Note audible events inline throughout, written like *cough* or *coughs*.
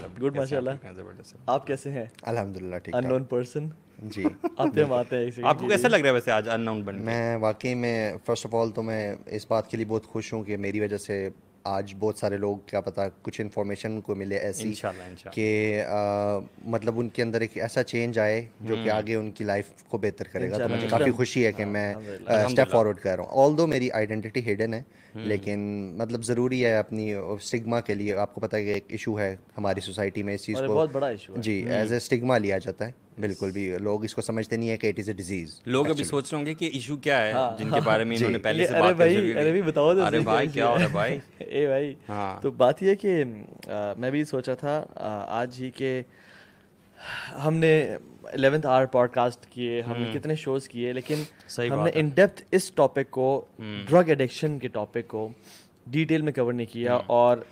Good माशाल्लाह आप कैसे हैं अल्हम्दुलिल्लाह ठीक अननोन पर्सन जी आप हम आते हैं आपको कैसा लग रहा है वैसे आज अननोन मैं वाकई में फर्स्ट ऑफ ऑल तो मैं इस बात के लिए बहुत खुश हूँ कि मेरी वजह से आज बहुत सारे लोग क्या पता कुछ इन्फॉर्मेशन को मिले ऐसी कि मतलब उनके अंदर एक ऐसा चेंज आए जो कि हम्म। आगे उनकी लाइफ को बेहतर करेगा तो मुझे काफ़ी खुशी है कि मैं स्टेप हाँ, फॉरवर्ड कर रहा हूँ ऑल दो मेरी आइडेंटिटी हिडन है हम्म। लेकिन मतलब ज़रूरी है अपनी स्टिग्मा के लिए आपको पता है कि एक इशू है हमारी सोसाइटी में इस चीज़ को बहुत बड़ा इशू जी एज ए स्टिग्मा लिया जाता है बिल्कुल भी लोग इसको समझते नहीं है कि इट इज अ डिजीज लोग अभी सोच रहे होंगे कि इशू क्या है हाँ, जिनके हाँ, बारे में *laughs* इन्होंने पहले से बात भाई अरे भी बताओ अरे भाई तो क्या हो रहा है भाई *laughs* ए भाई हाँ तो बात यह कि मैं भी सोचा था आज ही के हमने एलेवेंथ आवर पॉडकास्ट किए हमने हम्म। कितने शोज किए लेकिन हमने इन डेप्थ इस टॉपिक को ड्रग हम्म। एडिक्शन के टॉपिक को डिटेल में कवर नहीं किया हम्म। और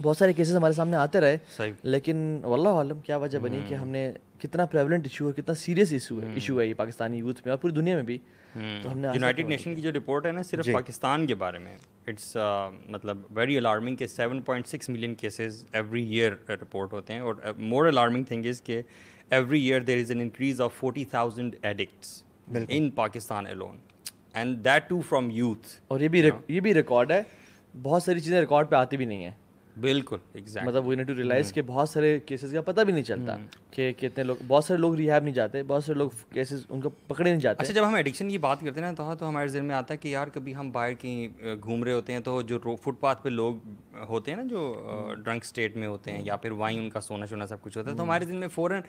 बहुत सारे केसेस हमारे सामने आते रहे लेकिन वल्लाह आलम क्या वजह बनी कि हमने कितना प्रेवलेंट इशू है कितना सीरियस इशू है इशू है ये पाकिस्तानी यूथ में और पूरी दुनिया में भी हम्म। तो हमने यूनाइटेड नेशन की जो रिपोर्ट है ना सिर्फ पाकिस्तान के बारे में इट्स uh, मतलब वेरी अलार्मिंग के 7.6 million cases every year report होते हैं और मोर अलार्मिंग थिंग इज़ के every year there is an increase of forty thousand addict in Pakistan alone and that too from youth और ये भी ये भी रिकॉर्ड है बहुत सारी चीज़ें रिकॉर्ड पे आती भी नहीं है बिल्कुल exactly. मतलब वी नीड टू रियलाइज के बहुत सारे केसेस का पता भी नहीं चलता हम्म। कि कितने लोग बहुत सारे लोग रिहाब नहीं जाते बहुत सारे लोग केसेस उनको पकड़े नहीं जाते अच्छा जब हम एडिक्शन की बात करते हैं ना तो हाँ तो हमारे जिन में आता है कि यार कभी हम बाहर कहीं घूम रहे होते हैं तो जो फुटपाथ पे लोग होते हैं ना जो ड्रंक हम्म। स्टेट में होते हैं हम्म। या फिर वहीं उनका सोना सोना सब कुछ होता है तो हमारे जिन में फ़ौरन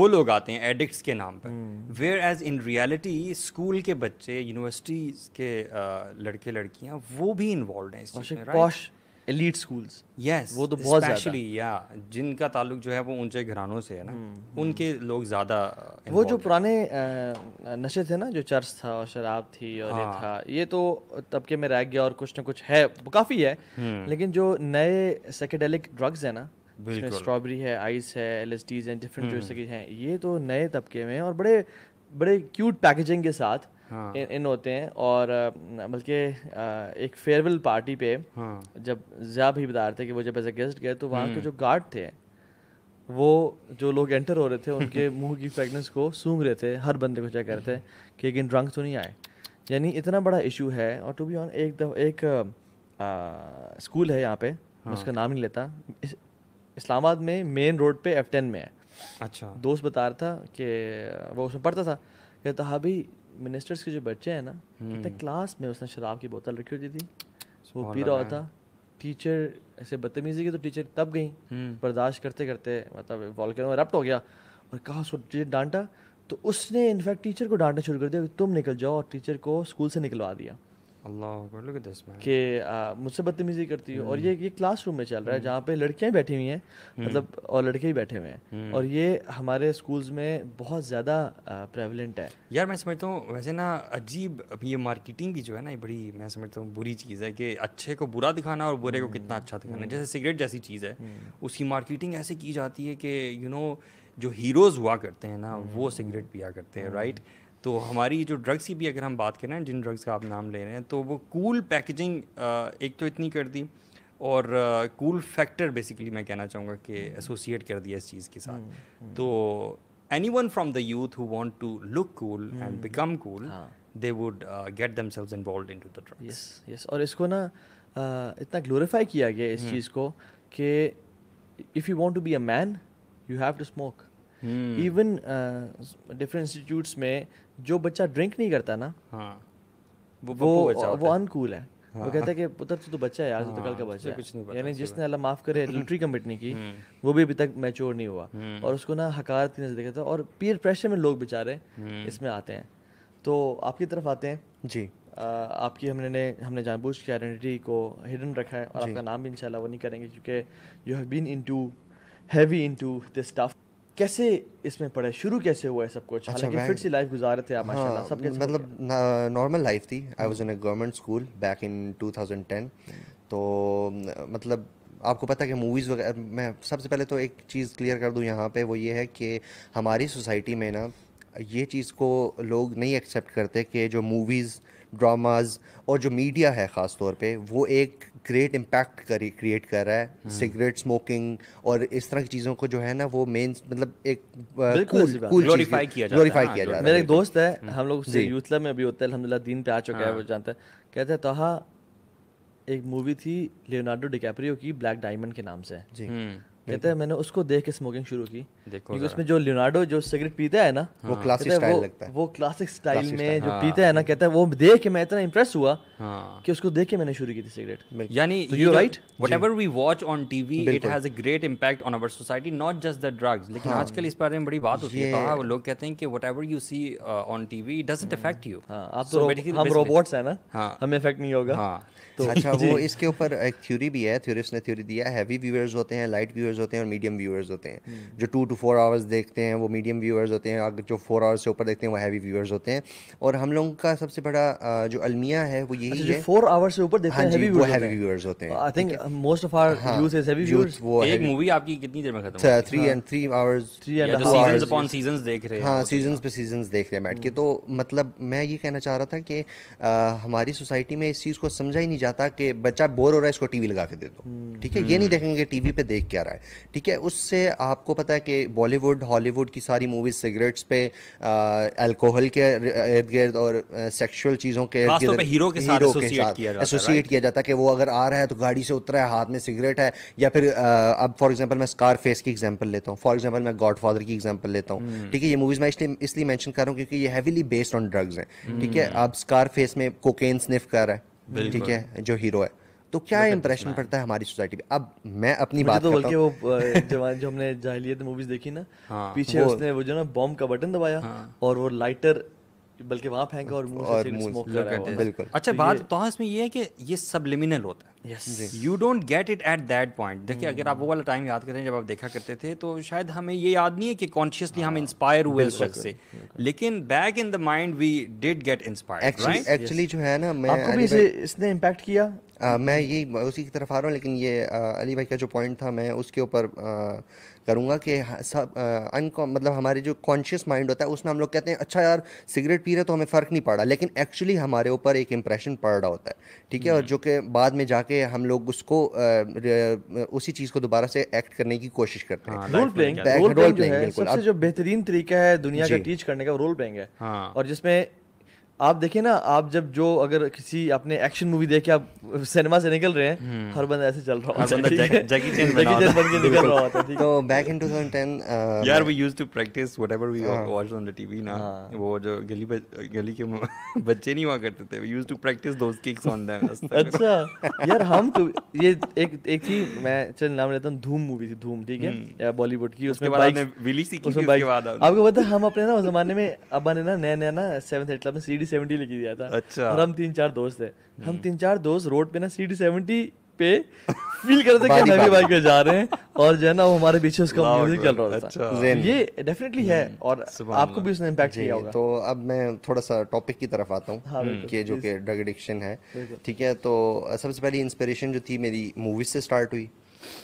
वो लोग आते हैं एडिक्ट के नाम पर whereas in reality school के बच्चे यूनिवर्सिटीज़ के लड़के लड़कियाँ वो भी इन्वॉल्व हैं एलिट स्कूल्स यस वो तो बहुत स्पेशली या जिनका ताल्लुक जो है वो ऊंचे घरानों से है ना हम्म, उनके हम्म। लोग ज़्यादा वो जो पुराने नशे थे ना जो चर्च था और शराब थी और ये हाँ। था ये तो तबके में रह गया और कुछ ना कुछ है काफ़ी है हम्म। लेकिन जो नए सेकेडेलिक ड्रग्स है ना स्ट्रॉबेरी है आइस है एल एस डीज हैं डिफरेंट जो हैं ये तो नए तबके में और बड़े बड़े क्यूट पैकेजिंग के साथ हाँ. इन, इन होते हैं और बल्कि एक फेयरवेल पार्टी पे हाँ. जब जिया भी बता रहे थे कि वो जब एज ए गेस्ट गए तो वहाँ के हम्म। जो गार्ड थे वो जो लोग एंटर हो रहे थे उनके *laughs* मुंह की फ्रेगनेंस को सूंघ रहे थे हर बंदे को चेक कर रहे थे कि एक ड्रंक तो नहीं आए यानी इतना बड़ा इशू है और टू बी ऑन एक एक आ, स्कूल है यहाँ पे हाँ. उसका नाम नहीं लेता इस, इस्लामाबाद में मेन रोड पे एफ टेन में है अच्छा दोस्त बता रहा था कि वो उसमें पढ़ता था कहता हाँ भाई मिनिस्टर्स के जो बच्चे हैं ना हम्म। कितना क्लास में उसने शराब की बोतल रखी होती थी वो पी रहा होता टीचर ऐसे बदतमीजी की तो टीचर तब गई हम्म। बर्दाश्त करते करते मतलब वॉलकैनो रप्ट हो गया और कहा उसको टीचर डांटा तो उसने इनफैक्ट टीचर को डांटना शुरू कर दिया तुम निकल जाओ और टीचर को स्कूल से निकलवा दिया अल्लाह look कि मुझसे बदतमीजी करती हूँ और ये ये क्लासरूम में चल रहा है हम्म। जहाँ पे लड़कियाँ बैठी हुई हैं हम्म। मतलब और लड़के ही बैठे हुए हैं हम्म। और ये हमारे स्कूल्स में बहुत ज़्यादा प्रेवलेंट है यार मैं समझता हूँ वैसे ना अजीब ये मार्केटिंग की जो है ना ये बड़ी मैं समझता हूँ बुरी चीज़ है कि अच्छे को बुरा दिखाना और बुरे को कितना अच्छा दिखाना जैसे सिगरेट जैसी चीज़ है उसकी मार्केटिंग ऐसे की जाती है कि यू नो जो हीरोज़ हुआ करते हैं ना वो सिगरेट पिया करते हैं राइट right? तो हमारी जो ड्रग्स की भी अगर हम बात करें जिन ड्रग्स का आप नाम ले रहे हैं तो वो कूल पैकेजिंग एक तो इतनी कर दी और कूल फैक्टर बेसिकली मैं कहना चाहूँगा कि एसोसिएट हम्म। कर दिया इस चीज़ के साथ हम्म, हम्म। तो anyone from the youth who want to look cool and become cool they would get themselves involve into the drugs yes yes और इसको ना uh, इतना ग्लोरीफाई किया गया इस चीज़ को कि if you want to be a man you have to smoke even different institutes में जो बच्चा ड्रिंक नहीं करता ना हाँ वो वो, अनकूल है वो हाँ। कहता है कि पुत्र तू तो बच्चा है यार हाँ। तो कल का हाँ, बच्चा है यानी जिसने अल्लाह माफ करे हम्म। लिटरी कमिट नहीं की हम्म। वो भी अभी तक मैच्योर नहीं हुआ हम्म। और उसको ना हकारत की नज़र देखा और पीयर प्रेशर में लोग बेचारे इसमें आते हैं तो आपकी तरफ आते हैं जी आपकी हमने ने हमने जानबूझ के आइडेंटिटी को हिडन रखा है और आपका नाम भी इंशाल्लाह वो नहीं करेंगे क्योंकि you have been into heavy into this stuff कैसे इसमें पड़े शुरू कैसे हुआ है सब कुछ अच्छा, हालांकि फिर सी लाइफ गुजार रहे थे आप हाँ, माशाल्लाह सब कैसे मतलब नॉर्मल लाइफ थी I was in a government school back in 2010 तो मतलब आपको पता है कि मूवीज़ वगैरह मैं सबसे पहले तो एक चीज़ क्लियर कर दूं यहाँ पे वो ये है कि हमारी सोसाइटी में ना ये चीज़ को लोग नहीं एक्सेप्ट करते कि जो मूवीज़ ड्रामाज़ और जो मीडिया है ख़ास तौर पे वो एक ग्रेट इम्पैक्ट करी क्रिएट कर रहा है सिगरेट स्मोकिंग हम्म। और इस तरह की चीज़ों को जो है ना वो मेन मतलब एक ग्लोरीफाई किया जा रहा है मेरा एक दोस्त है हम्म। हम लोग यूथ में भी होते हैं अलहमदिल्ला दिन पे आ चुका है वो हाँ। जानते हैं कहते हैं तोहा एक मूवी थी लियोनार्डो डिकैप्रियो की ब्लैक डायमंड के नाम से जी हम्म। कहते हैं मैंने उसको देख के स्मोकिंग शुरू की क्योंकि उसमें जो लियोनार्डो जो सिगरेट पीता है ना हाँ, वो क्लासिक स्टाइल लगता है वो क्लासिक स्टाइल में जो हाँ, पीता है ना कहता है वो देख के मैं इतना इंप्रेस हुआ हाँ, कि उसको देख के मैंने शुरू की थी सिगरेट यानी you right whatever we watch on TV it has a great impact on our society not just the drugs लेकिन हाँ। आजकल इस बारे में बड़ी बात होती है कहा तो लोग कहते हैं कि whatever you see on TV doesn't affect you आप तो हम रोबोट्स है ना हाँ। हमें इफेक्ट नहीं होगा हाँ। तो *laughs* अच्छा वो इसके ऊपर एक थ्योरी भी है थ्योरिस्ट ने थ्योरी दिया हैवी व्यूअर्स होते हैं लाइट व्यूअर्स होते हैं और मीडियम व्यूअर्स होते हैं हम्म। जो two two two four hours देखते हैं वो मीडियम व्यूअर्स होते हैं अगर जो फोर आवर्स से ऊपर देखते हैं वो हैवी व्यूअर्स होते हैं और हम लोगों का सबसे बड़ा जो अलमिया है वो यही अच्छा, है फोर आवर्स से ऊपर देखते हैं हैवी व्यूअर्स हैवी व्यूअर्स होते हैं I think most of our views is heavy viewers वो एक मूवी आपकी कितनी देर में खत्म होती है 3 and 3 hours 3 and seasons upon seasons देख रहे हैं हां सीजंस पे सीजंस देख रहे हैं बैठ के हम्म। तो मतलब मैं ये कहना चाह रहा था कि हमारी सोसाइटी में इस चीज को समझा ही नहीं जाता कि बच्चा बोर हो रहा है इसको टीवी लगा के दे दो हम्म। ठीक है ये नहीं देखेंगे टीवी पे देख क्या रहा है ठीक है उससे आपको पता है कि बॉलीवुड हॉलीवुड की सारी मूवीज सिगरेट्स पे अल्कोहल के इर्द गिर्द और सेक्सुअल चीज़ों के इर्द गिर्द हीरो के साथ एसोसिएट किया जाता है कि वो अगर आ रहा है तो गाड़ी से उतरा है हाथ में सिगरेट है या फिर अब फॉर एग्जाम्पल मैं स्कार फेस की एग्जाम्पल लेता हूँ फॉर एग्जाम्पल मैं गॉड फादर की एग्जाम्पल लेता हूँ hmm. ठीक है ये मूवीज मैं इसलिए इसलिए मैंशन कर रहा हूँ क्योंकि ये हैवीली बेस्ड ऑन ड्रग्स हैं ठीक है hmm. अब स्कार फेस में कोकेन स्निफ कर रहा है ठीक है जो हीरो है तो क्या इंप्रेशन पड़ता है हमारी सोसाइटी अब मैं अपनी बात तो बल्कि वो जवान जो हमने जाहिलियत मूवीज देखी ना हाँ, पीछे वो, उसने वो जो ना बॉम्ब का बटन दबाया हाँ, और वो लाइटर बल्कि वहां फेंका और मुंह से स्मोक बिल्कुल अच्छा तो बात तो इसमें ये है कि ये सबलिमिनल होता है you don't get it at that point देखिए अगर आप hmm. वो वाला टाइम याद करें जब आप देखा करते थे तो शायद हमें ये याद नहीं है कि कॉन्शियसली हम इंस्पायर हाँ, हुए शख्स से लेकिन back in the mind we did get inspire actually जो है ना मैं आपको भी इसे इसने इम्पैक्ट किया आ, मैं यही उसी की तरफ आ रहा हूँ लेकिन ये आ, अली भाई का जो पॉइंट था मैं उसके ऊपर करूँगा कि सब अनकॉम मतलब हमारे जो कॉन्शियस माइंड होता है उसमें हम लोग कहते हैं अच्छा यार सिगरेट पी रहे तो हमें फ़र्क नहीं पड़ रहा लेकिन एक्चुअली हमारे ऊपर एक इम्प्रेशन पड़ रहा होता है ठीक है और हम्म। जो कि बाद में जाके हम लोग उसको उसी चीज़ को दोबारा से एक्ट करने की कोशिश करते हैं रोल प्लेइंग रोल प्लेइंग जो बेहतरीन तरीका है दुनिया का टीच करने का रोल प्लेइंग है हाँ। और जिसमें आप देखिए ना आप जब जो अगर किसी अपने एक्शन मूवी देख के आप सिनेमा से निकल रहे हैं हम्म। हर बंदा ऐसे चल रहा होता है जैकी चैन बन के निकल रहा होता है तो बैक इन 2010 यार we used to practice whatever we watch on the TV ना हाँ। वो जो गली गली के *laughs* बच्चे नहीं हुआ करते थे we used to practice those kicks on them अच्छा यार हम *laughs* तो ये एक एक थी मैं चल नाम लेता हूं धूम मूवी थी धूम ठीक है हम्म। या बॉलीवुड की उसमें बाद में विली सी की उसके बाद आपको पता है हम अपने ना उस जमाने में अब ने ना नया नया ना 7th 8th में सीडी सीडी सेवेंटी लेके दिया था अच्छा और हम तीन चार दोस्त है हम हम्म। तीन चार दोस्त रोड पे ना सी डी सेवेंटी पे फील कर रहे थे कि *laughs* बाइक पे जा रहे हैं और जो है ना वो हमारे पीछे उसका म्यूजिक चल रहा था अच्छा। ये डेफिनेटली है हम्म। और आपको भी उसने इम्पैक्ट किया होगा तो अब मैं थोड़ा सा टॉपिक की तरफ आता हूँ हाँ, कि जो कि ड्रग एडिक्शन है ठीक है तो सबसे पहली इंस्पिरेशन जो थी मेरी मूवीज से स्टार्ट हुई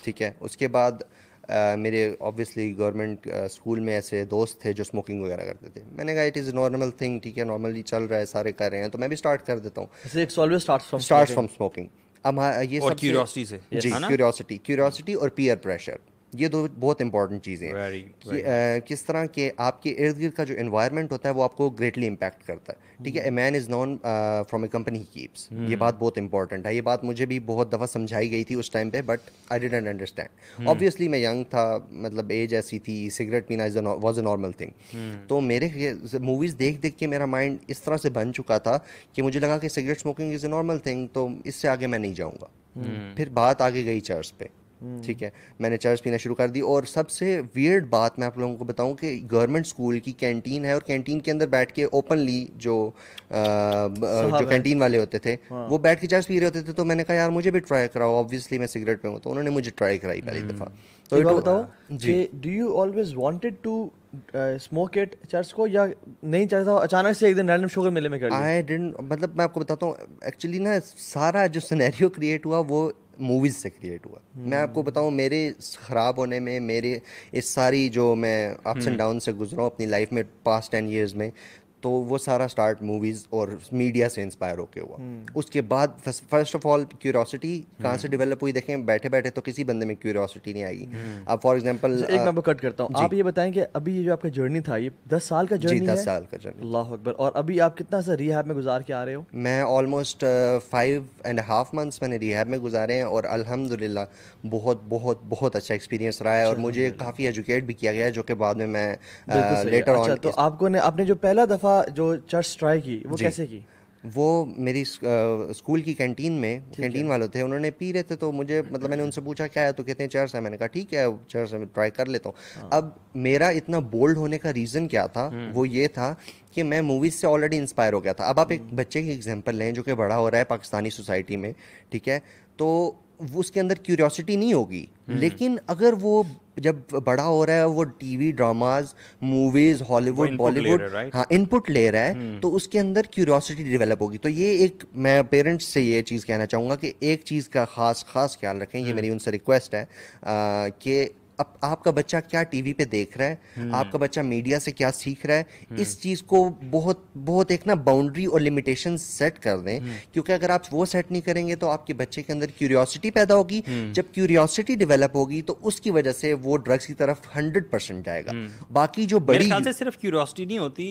ठीक है उसके बाद मेरे ऑब्वियसली गवर्नमेंट स्कूल में ऐसे दोस्त थे जो स्मोकिंग वगैरह करते थे मैंने कहा इट इज़ नॉर्मल थिंग ठीक है नॉर्मली चल रहा है सारे कर रहे हैं तो मैं भी स्टार्ट कर देता हूँ स्टार्ट फ्रॉम स्मोकिंग अब हाँ, ये सब क्यूरियोसिटी से जी क्यूरियोसिटी क्यूरियोसिटी और पीयर प्रेशर ये दो बहुत इंपॉर्टेंट चीज़ें हैं कि, किस तरह के आपके इर्द गिर्द का जो इन्वायरमेंट होता है वो आपको ग्रेटली इम्पैक्ट करता है ठीक है a man is known from a company keeps ये बात बहुत इंपॉर्टेंट है ये बात मुझे भी बहुत दफ़ा समझाई गई थी उस टाइम पे but I didn't understand obviously मैं यंग था मतलब एज ऐसी थी सिगरेट पीना is was a normal thing तो मेरे मूवीज़ देख देख के मेरा माइंड इस तरह से बन चुका था कि मुझे लगा कि cigarette smoking is a normal thing तो इससे आगे मैं नहीं जाऊँगा hmm. फिर बात आगे गई चर्च पे ठीक है मैंने चर्च पीना शुरू कर दी और सबसे वियर्ड बात मैं आप लोगों को बताऊं कि गवर्नमेंट स्कूल की कैंटीन है और कैंटीन के अंदर बैठ के ओपनली जो आ, जो कैंटीन वाले होते थे हाँ। वो बैठ के चर्च पी रहे होते थे तो मैंने कहा यार मुझे भी ट्राई कराओ ऑब्वियसली मैं सिगरेट पे हूँ तो उन्होंने मुझे ट्राई कराई पहली हम्म। दफ़ा तो, तो बताओ हाँ, जी do you always wanted to smoke it चर्च को या नहीं चाहता अचानक से एक दिन रैंडम शुगर मिले में कर आई डिडंट मतलब मैं आपको बताता हूँ एक्चुअली ना सारा जो सिनेरियो क्रिएट हुआ वो मूवीज़ से क्रिएट हुआ hmm. मैं आपको बताऊँ मेरे ख़राब होने में मेरे इस सारी जो मैं अप्स एंड डाउन से गुजरा हूँ अपनी लाइफ में पास्ट टेन ईयर्स में तो वो सारा स्टार्ट मूवीज़ और मीडिया से इंस्पायर होके हुआ हम्म। उसके बाद फर्स्ट ऑफ ऑल क्यूरोसिटी कहाँ हम्म। से डेवलप हुई देखें बैठे बैठे तो किसी बंदे में क्यूरोसिटी नहीं आएगी हम्म। अब फॉर एग्जाम्पल अच्छा, एक मैं कट करता हूँ आप ये बताएं कि अभी ये जो आपका जर्नी था ये दस साल का जर्नी दस साल का जर्नी अल्लाह अकबर और अभी आप कितना सा रिहाब में गुजार के आ रहे हो मैं almost five and half months मैंने रिहाब में गुजारे हैं और अलहमदिल्ला बहुत बहुत बहुत अच्छा एक्सपीरियंस रहा है और मुझे काफ़ी एजुकेट भी किया गया जो कि बाद में मैं लेटर ऑन अच्छा, तो आपको आपने जो पहला दफ़ा दफ़ा जो चर्च ट्राई की वो कैसे की वो मेरी स्कूल की कैंटीन में कैंटीन वाले थे उन्होंने पी रहे थे तो मुझे मतलब मैंने उनसे पूछा क्या है तो कहते हैं चर्च है मैंने कहा ठीक है चर्च है ट्राई कर लेता हूँ हाँ। अब मेरा इतना बोल्ड होने का रीज़न क्या था हम्म। वो ये था कि मैं मूवीज़ से ऑलरेडी इंस्पायर हो गया था अब आप एक हम्म। बच्चे की एग्जाम्पल लें जो कि बड़ा हो रहा है पाकिस्तानी सोसाइटी में ठीक है तो उसके अंदर क्यूरियोसिटी नहीं होगी हम्म। लेकिन अगर वो जब बड़ा हो रहा है वो TV dramas movies Hollywood Bollywood हाँ इनपुट ले रहा है हम्म। तो उसके अंदर क्यूरियोसिटी डेवलप होगी तो ये एक मैं पेरेंट्स से ये चीज़ कहना चाहूँगा कि एक चीज़ का खास खास ख्याल रखें ये हम्म। मेरी उनसे रिक्वेस्ट है कि आप, आपका बच्चा क्या टीवी पे देख रहा है हम्म। आपका बच्चा मीडिया से क्या सीख रहा है हम्म। इस चीज को बहुत बहुत एक ना बाउंड्री और लिमिटेशन सेट कर दें हम्म। क्योंकि अगर आप वो सेट नहीं करेंगे तो आपके बच्चे के अंदर क्यूरियोसिटी पैदा होगी जब क्यूरियोसिटी डेवलप होगी तो उसकी वजह से वो ड्रग्स की तरफ हंड्रेड परसेंट जाएगा बाकी जो बड़ी ख्याल से सिर्फ क्यूरियोसिटी नहीं होती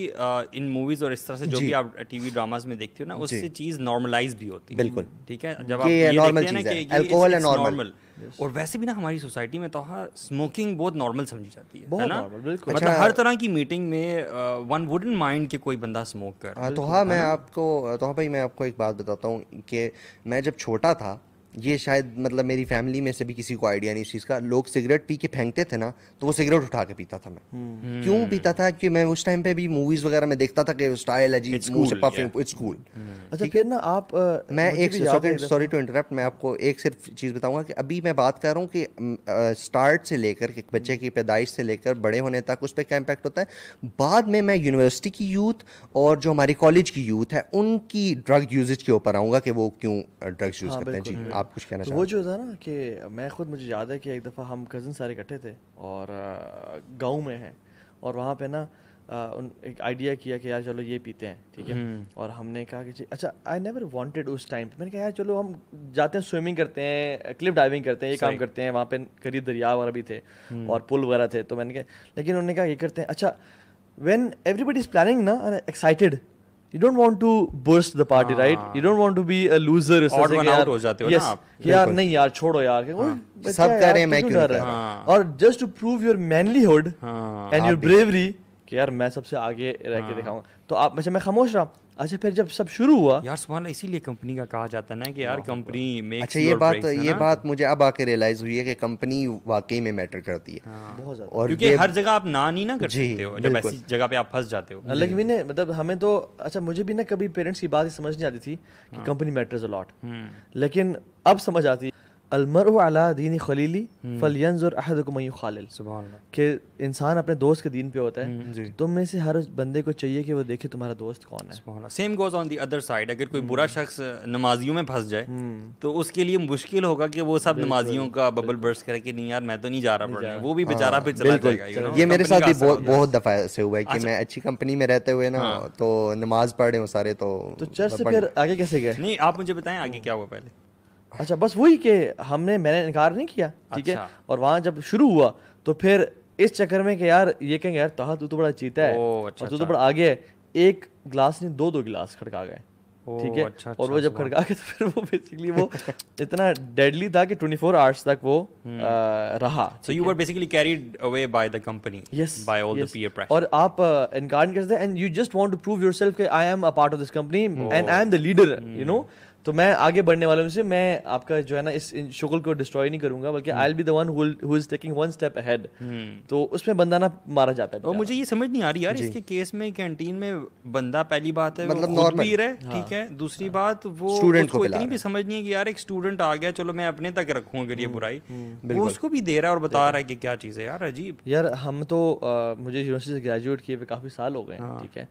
इन मूवीज और इस तरह से जो भी आप टीवी ड्रामाज में देखते हो ना उससे चीज नॉर्मलाइज भी होती है बिल्कुल ठीक है जब आप ये नॉर्मल चीज है अल्कोहल नॉर्मल और वैसे भी ना हमारी सोसाइटी में तो हाँ स्मोकिंग बहुत नॉर्मल समझी जाती है बहुत बिल्कुल मतलब अच्छा, हर तरह की मीटिंग में वन वुडन माइंड के कोई बंदा स्मोक कर हाँ, तो हाँ मैं आपको तो हाँ भाई मैं आपको एक बात बताता हूँ कि मैं जब छोटा था ये शायद मतलब मेरी फैमिली में से भी किसी को आइडिया नहीं इस चीज़ का लोग सिगरेट पी के फेंकते थे ना तो वो सिगरेट उठा के पीता था मैं हम्म। हम्म। क्यों पीता था कि मैं उस टाइम पे भी मूवीज वगैरह में देखता था कि स्टाइल अजीब इट्स कूल अच्छा फिर ना आप मैं एक सॉरी टू इंटरप्ट मैं आपको एक सिर्फ चीज़ बताऊंगा कि अभी मैं बात कर रहा हूँ कि स्टार्ट से लेकर बच्चे की पैदाइश से लेकर बड़े होने तक उस पर क्या इम्पैक्ट होता है बाद में मैं यूनिवर्सिटी की यूथ और जो हमारी कॉलेज की यूथ है उनकी ड्रग यूजेज के ऊपर आऊंगा कि वो क्यों ड्रग्स यूज हाँ, करते हैं जी आप कुछ कहना तो वो जो था ना कि मैं खुद मुझे याद है कि एक दफ़ा हम कज़न सारे इकट्ठे थे और गाँव में हैं और वहाँ पे ना उन एक आइडिया किया कि यार चलो ये पीते हैं ठीक है हम्म। और हमने कहा कि अच्छा आई नेवर वांटेड उस टाइम मैंने कहा यार चलो हम जाते हैं स्विमिंग करते हैं क्लिप डाइविंग करते हैं ये काम करते हैं वहाँ पे करीब दरिया वगैरह भी थे हम्म। और पुल वगैरह थे तो मैंने कहा लेकिन उन्होंने कहा ये करते हैं अच्छा वेन एवरीबडी इज प्लानिंग ना excited you don't want to burst the party right you don't want to be a loser इस तरह यार, हो जाते हो yes, ना यार नहीं यार छोड़ो यार सब कह रहे हैं मैं क्यों कर रहा और just to prove your manlihood and your bravery कि यार मैं सबसे आगे रह के दिखाऊंगा तो आप मैं खामोश रहा अच्छा फिर जब सब शुरू हुआ यार सुभान इसीलिए कंपनी का कहा जाता है ना कि यार कंपनी मेक्स अच्छा ये बात ये ना बात मुझे अब आके रियलाइज हुई है कि कंपनी वाकई में मैटर करती है हाँ बहुत ज़्यादा और क्योंकि हर जगह आप ना नहीं ना कर सकते हो जब ऐसी जगह पे आप फंस जाते हो लेकिन मैंने मतलब हमें तो अच्छा मुझे भी ना कभी पेरेंट्स की बात समझ नहीं आती थी कि कंपनी मैटर्स अलॉट हम्म लेकिन अब समझ आती है अलमर अला दीन खलीली फलियनजुर अहदकुमयू खालिल कि इंसान अपने दोस्त के दीन पे होता है तुम में से हर बंदे को चाहिए कि वो देखे तुम्हारा दोस्त कौन है same goes on the other side अगर कोई बुरा शख्स नमाजियों में फंस जाए तो उसके लिए मुश्किल होगा कि वो सब नमाजियों का बबल बर्स करे कि नहीं यार मैं तो नहीं जा रहा पढ़ने वो भी बेचारा फिर चला जाएगा ये मेरे साथ भी बहुत दफ़ा ऐसे हुआ है कि मैं अच्छी कंपनी में रहते हुए ना तो नमाज पढ़े रहे हूँ सारे तो चर्च से फिर आगे कैसे गए नहीं आप मुझे बताएं आगे क्या हुआ पहले अच्छा बस वही कि हमने मैंने इनकार नहीं किया ठीक है अच्छा। और वहां जब शुरू हुआ तो फिर इस चक्कर में कि यार ये कहेंगे यार तहा तू तो बड़ा जीता है अच्छा, और तू तो अच्छा। बड़ा आगे है एक गिलास नहीं दो दो गिलास खड़का गए ठीक है अच्छा, और वो अच्छा, जब अच्छा। खड़का के तो फिर वो बेसिकली वो इतना डेडली था कि 24 फोर आवर्स तक वो हम्म। रहा so you were basically carried away by the company yes by all the peer pressure और आप इनकार करते हैं and you just want to prove yourself कि I am a part of this company and I am the leader you know तो मैं आगे बढ़ने वालों से मैं आपका जो है ना इस शुगल को डिस्ट्रॉय नहीं करूंगा बल्कि I be then is taking one step ahead तो उसमें बंदा ना मारा जाता है और मुझे ये समझ नहीं आ रही यार इसके केस में कैंटीन में बंदा पहली बात है मतलब खुद भी है हाँ। ठीक है दूसरी हाँ। बात वो स्टूडेंट को इतनी भी समझ नहीं है कि यार एक स्टूडेंट आ गया चलो मैं अपने तक रखूँ अगर ये हम्म। बुराई हम्म। वो उसको भी दे रहा है और बता रहा है कि क्या चीज़ है यार अजीब यार हम तो मुझे यूनिवर्सिटी से ग्रेजुएट किए हुए काफ़ी साल हो गए हाँ। ठीक है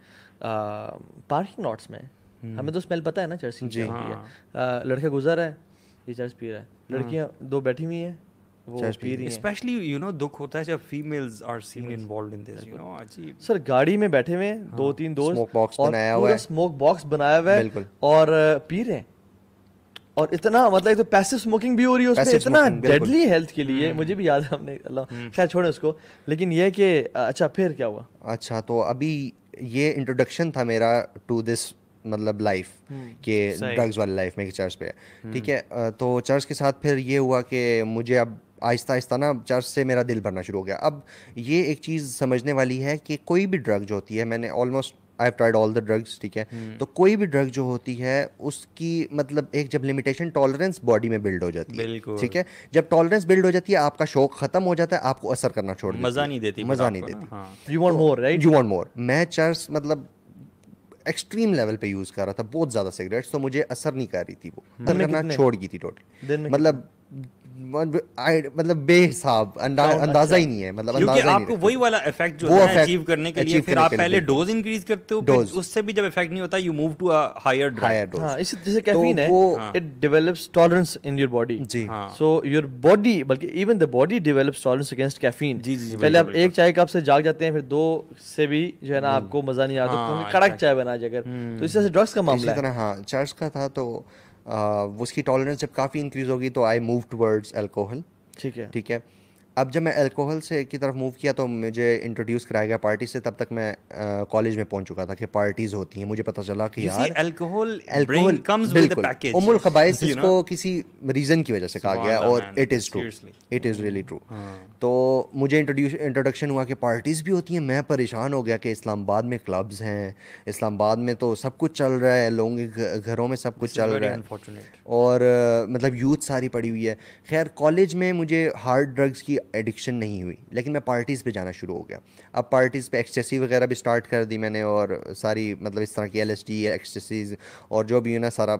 पार्किंग लॉट्स में हम्म। हमें तो स्मेल पता है ना चर्च की हाँ। लड़के गुजर रहा है ये चर्स पी रहा है हम्म। लड़कियां दो बैठी हुई हैं स्पेशली यू नो दुख होता है जब females are seen involved in this you know अजीब सर गाड़ी में बैठे हुए दो हाँ। तीन दोस्त स्मोक बॉक्स बनाया हुआ है स्मोक बॉक्स बनाया हुआ है और पी रहे हैं और इतना मतलब तो पैसिव स्मोकिंग भी हो रही है उसमें इतना डेडली हेल्थ के लिए हम्म। मुझे भी याद है हमने अल्लाह खैर छोड़े उसको लेकिन ये कि अच्छा फिर क्या हुआ अच्छा तो अभी ये इंट्रोडक्शन था मेरा टू दिस मतलब लाइफ hmm. के ड्रग्स वाली लाइफ में चर्च पे hmm. ठीक है तो चर्च के साथ फिर ये हुआ कि मुझे अब आहिस्ता आहिस्ता ना चर्च से मेरा दिल भरना शुरू हो गया अब ये एक चीज़ समझने वाली है कि कोई भी ड्रग जो होती है मैंने almost I have tried all the drugs ठीक है hmm. तो कोई भी ड्रग जो होती है उसकी मतलब एक जब लिमिटेशन टॉलरेंस बॉडी में बिल्ड हो जाती है ठीक है जब टॉलरेंस बिल्ड हो जाती है आपका शौक खत्म हो जाता है आपको असर करना छोड़ मजा नहीं देती मजा नहीं देती यू वांट मोर राइट मैं चर्च मतलब एक्सट्रीम लेवल पे यूज कर रहा था बहुत ज्यादा सिगरेट्स तो मुझे असर नहीं कर रही थी वो मतलब छोड़ गई थी टोटल मतलब मतलब, मतलब बेहिसाब अंदा, अच्छा। अंदाजा ही नहीं है मतलब अंदाजा ही आपको वही वाला इफेक्ट जो है अचीव करने के लिए फिर आप पहले डोज इंक्रीज करते हो डोज उससे भी जब इफेक्ट नहीं होता you move to a higher higher dose हां इसी जैसे कैफीन तो है it develops tolerance in your body जी सो योर बॉडी बल्कि even the body develops tolerance against caffeine जी जी पहले आप एक चाय कप से जाग जाते हैं फिर दो से भी जो है ना हम्म। आपको मजा नहीं आता तो हाँ, कड़क चाय बना जाए अगर तो इससे ड्रग्स हम्म। का मामला है इसी तरह हां चर्च का था तो उसकी टॉलरेंस जब काफ़ी इंक्रीज होगी तो आई मूव टूवर्ड्स एल्कोहल ठीक है ठीक है अब जब मैं अल्कोहल से की तरफ मूव किया तो मुझे इंट्रोड्यूस कराया गया पार्टी से तब तक मैं कॉलेज में पहुंच चुका था कि पार्टीज होती हैं मुझे पता चला कि यार alcohol alcohol comes with the package उमुल खबाइस इसको किसी रीजन की वजह से कहा गया और it is true it is really true तो मुझे इंट्रोड्यूस इंट्रोडक्शन हुआ कि पार्टीज भी होती हैं मैं परेशान हो गया कि इस्लामाबाद में क्लब्स हैं इस्लामाबाद में तो सब कुछ चल रहा है लोगों के घरों में सब कुछ चल रहा है और मतलब यूथ सारी पड़ी हुई है खैर कॉलेज में मुझे हार्ड ड्रग्स की एडिक्शन नहीं हुई लेकिन मैं पार्टीज़ पे जाना शुरू हो गया अब पार्टीज़ पे एक्सेसी वगैरह भी स्टार्ट कर दी मैंने और सारी मतलब इस तरह की एल एस डी एक्सेसीज और जो भी है ना सारा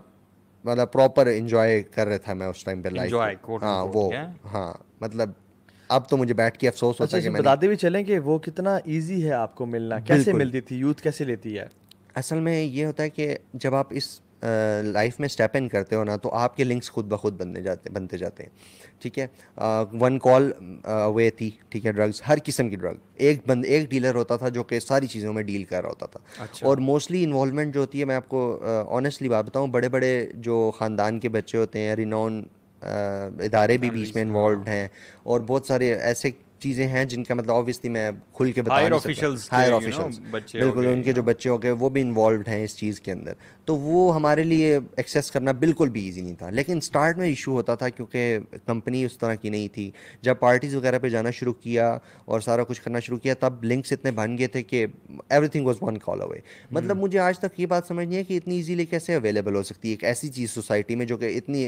मतलब प्रॉपर इंजॉय कर रहा था मैं उस टाइम पर लाइफ हाँ वो हाँ मतलब अब तो मुझे बैठ के अफसोस होता अच्छा, है कि बताते भी चलें कि वो कितना इजी है आपको मिलना कैसे मिलती थी यूथ कैसे लेती है असल में ये होता है कि जब आप इस लाइफ में स्टेप इन करते हो ना तो आपके लिंक्स खुद ब खुद बनने जाते बनते जाते हैं ठीक है वन कॉल वे थी ठीक है ड्रग्स हर किस्म की ड्रग एक बंद एक डीलर होता था जो कि सारी चीज़ों में डील कर रहा होता था अच्छा। और मोस्टली इन्वॉलमेंट जो होती है मैं आपको ऑनेस्टली बात बताऊँ बड़े बड़े जो ख़ानदान के बच्चे होते हैं रिनॉन इदारे भी बीच में इन्वॉल्व हाँ। हैं और बहुत सारे ऐसे चीज़ें हैं जिनका मतलब ऑब्वियसली मैं खुल के बता हायर ऑफिशियल्स बिल्कुल उनके जो बच्चे हो गए वो भी इन्वॉल्व हैं इस चीज़ के अंदर तो वो हमारे लिए एक्सेस करना बिल्कुल भी ईजी नहीं था लेकिन स्टार्ट में इशू होता था क्योंकि कंपनी उस तरह की नहीं थी जब पार्टीज़ वगैरह पे जाना शुरू किया और सारा कुछ करना शुरू किया तब लिंक्स इतने बन गए थे कि thing was one call away मतलब हम्म। मुझे आज तक ये बात समझ नहीं है कि इतनी ईजीली कैसे अवेलेबल हो सकती है एक ऐसी चीज़ सोसाइटी में जो कि इतनी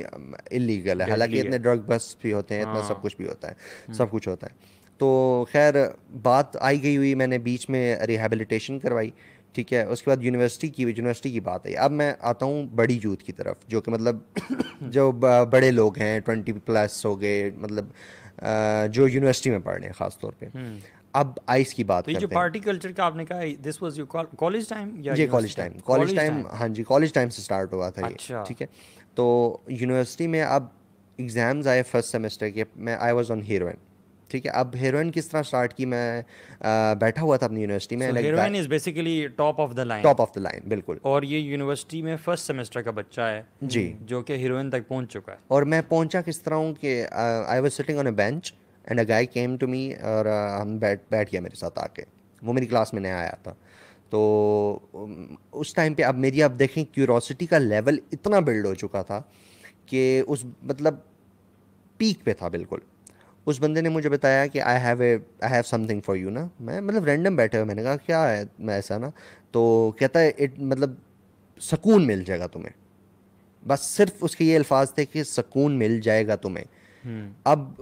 इलीगल है हालांकि इतने ड्रग बस भी होते हैं इतना सब हाँ। कुछ भी होता है हम्म। सब कुछ होता है तो खैर बात आई गई हुई मैंने बीच में रिहेबिलिटेशन करवाई ठीक है उसके बाद यूनिवर्सिटी की यूनिवर्सिटी की बात है अब मैं आता हूँ बड़ी यूथ की तरफ जो कि मतलब *coughs* जो बड़े लोग हैं ट्वेंटी प्लस हो गए मतलब जो यूनिवर्सिटी में पढ़ रहे हैं ख़ास तौर पे हम्म। अब आइस की बात तो ये जो पार्टी कल्चर का आपने कहा this was your college time या ये कॉलेज टाइम कॉलेज टाइम हाँ जी कॉलेज टाइम से स्टार्ट हुआ था अच्छा। ये ठीक है तो यूनिवर्सिटी में अब एग्ज़ाम्स आए फर्स्ट सेमेस्टर के मैं आई वाज ऑन हीरोइन ठीक है अब हेरोइन किस तरह स्टार्ट की मैं आ, बैठा हुआ था अपनी यूनिवर्सिटी में heroin is basically top of the line top of the line बिल्कुल और ये यूनिवर्सिटी में फर्स्ट सेमेस्टर का बच्चा है जी जो कि हेरोइन तक पहुंच चुका है और मैं पहुंचा किस तरह हूँ कि I was sitting on a bench and a guy came to me और हम बैठ बैठ गया मेरे साथ आके वो मेरी क्लास में नया आया था तो उस टाइम पे अब मेरी आप देखें क्यूरोसिटी का लेवल इतना बिल्ड हो चुका था कि उस मतलब पीक पे था बिल्कुल उस बंदे ने मुझे बताया कि I have a I have something for you ना मैं मतलब रैंडम बैठे हुए मैंने कहा क्या है मैं ऐसा ना तो कहता है इट मतलब सुकून मिल जाएगा तुम्हें बस सिर्फ उसके ये अल्फाज थे कि सुकून मिल जाएगा तुम्हें हम्म। अब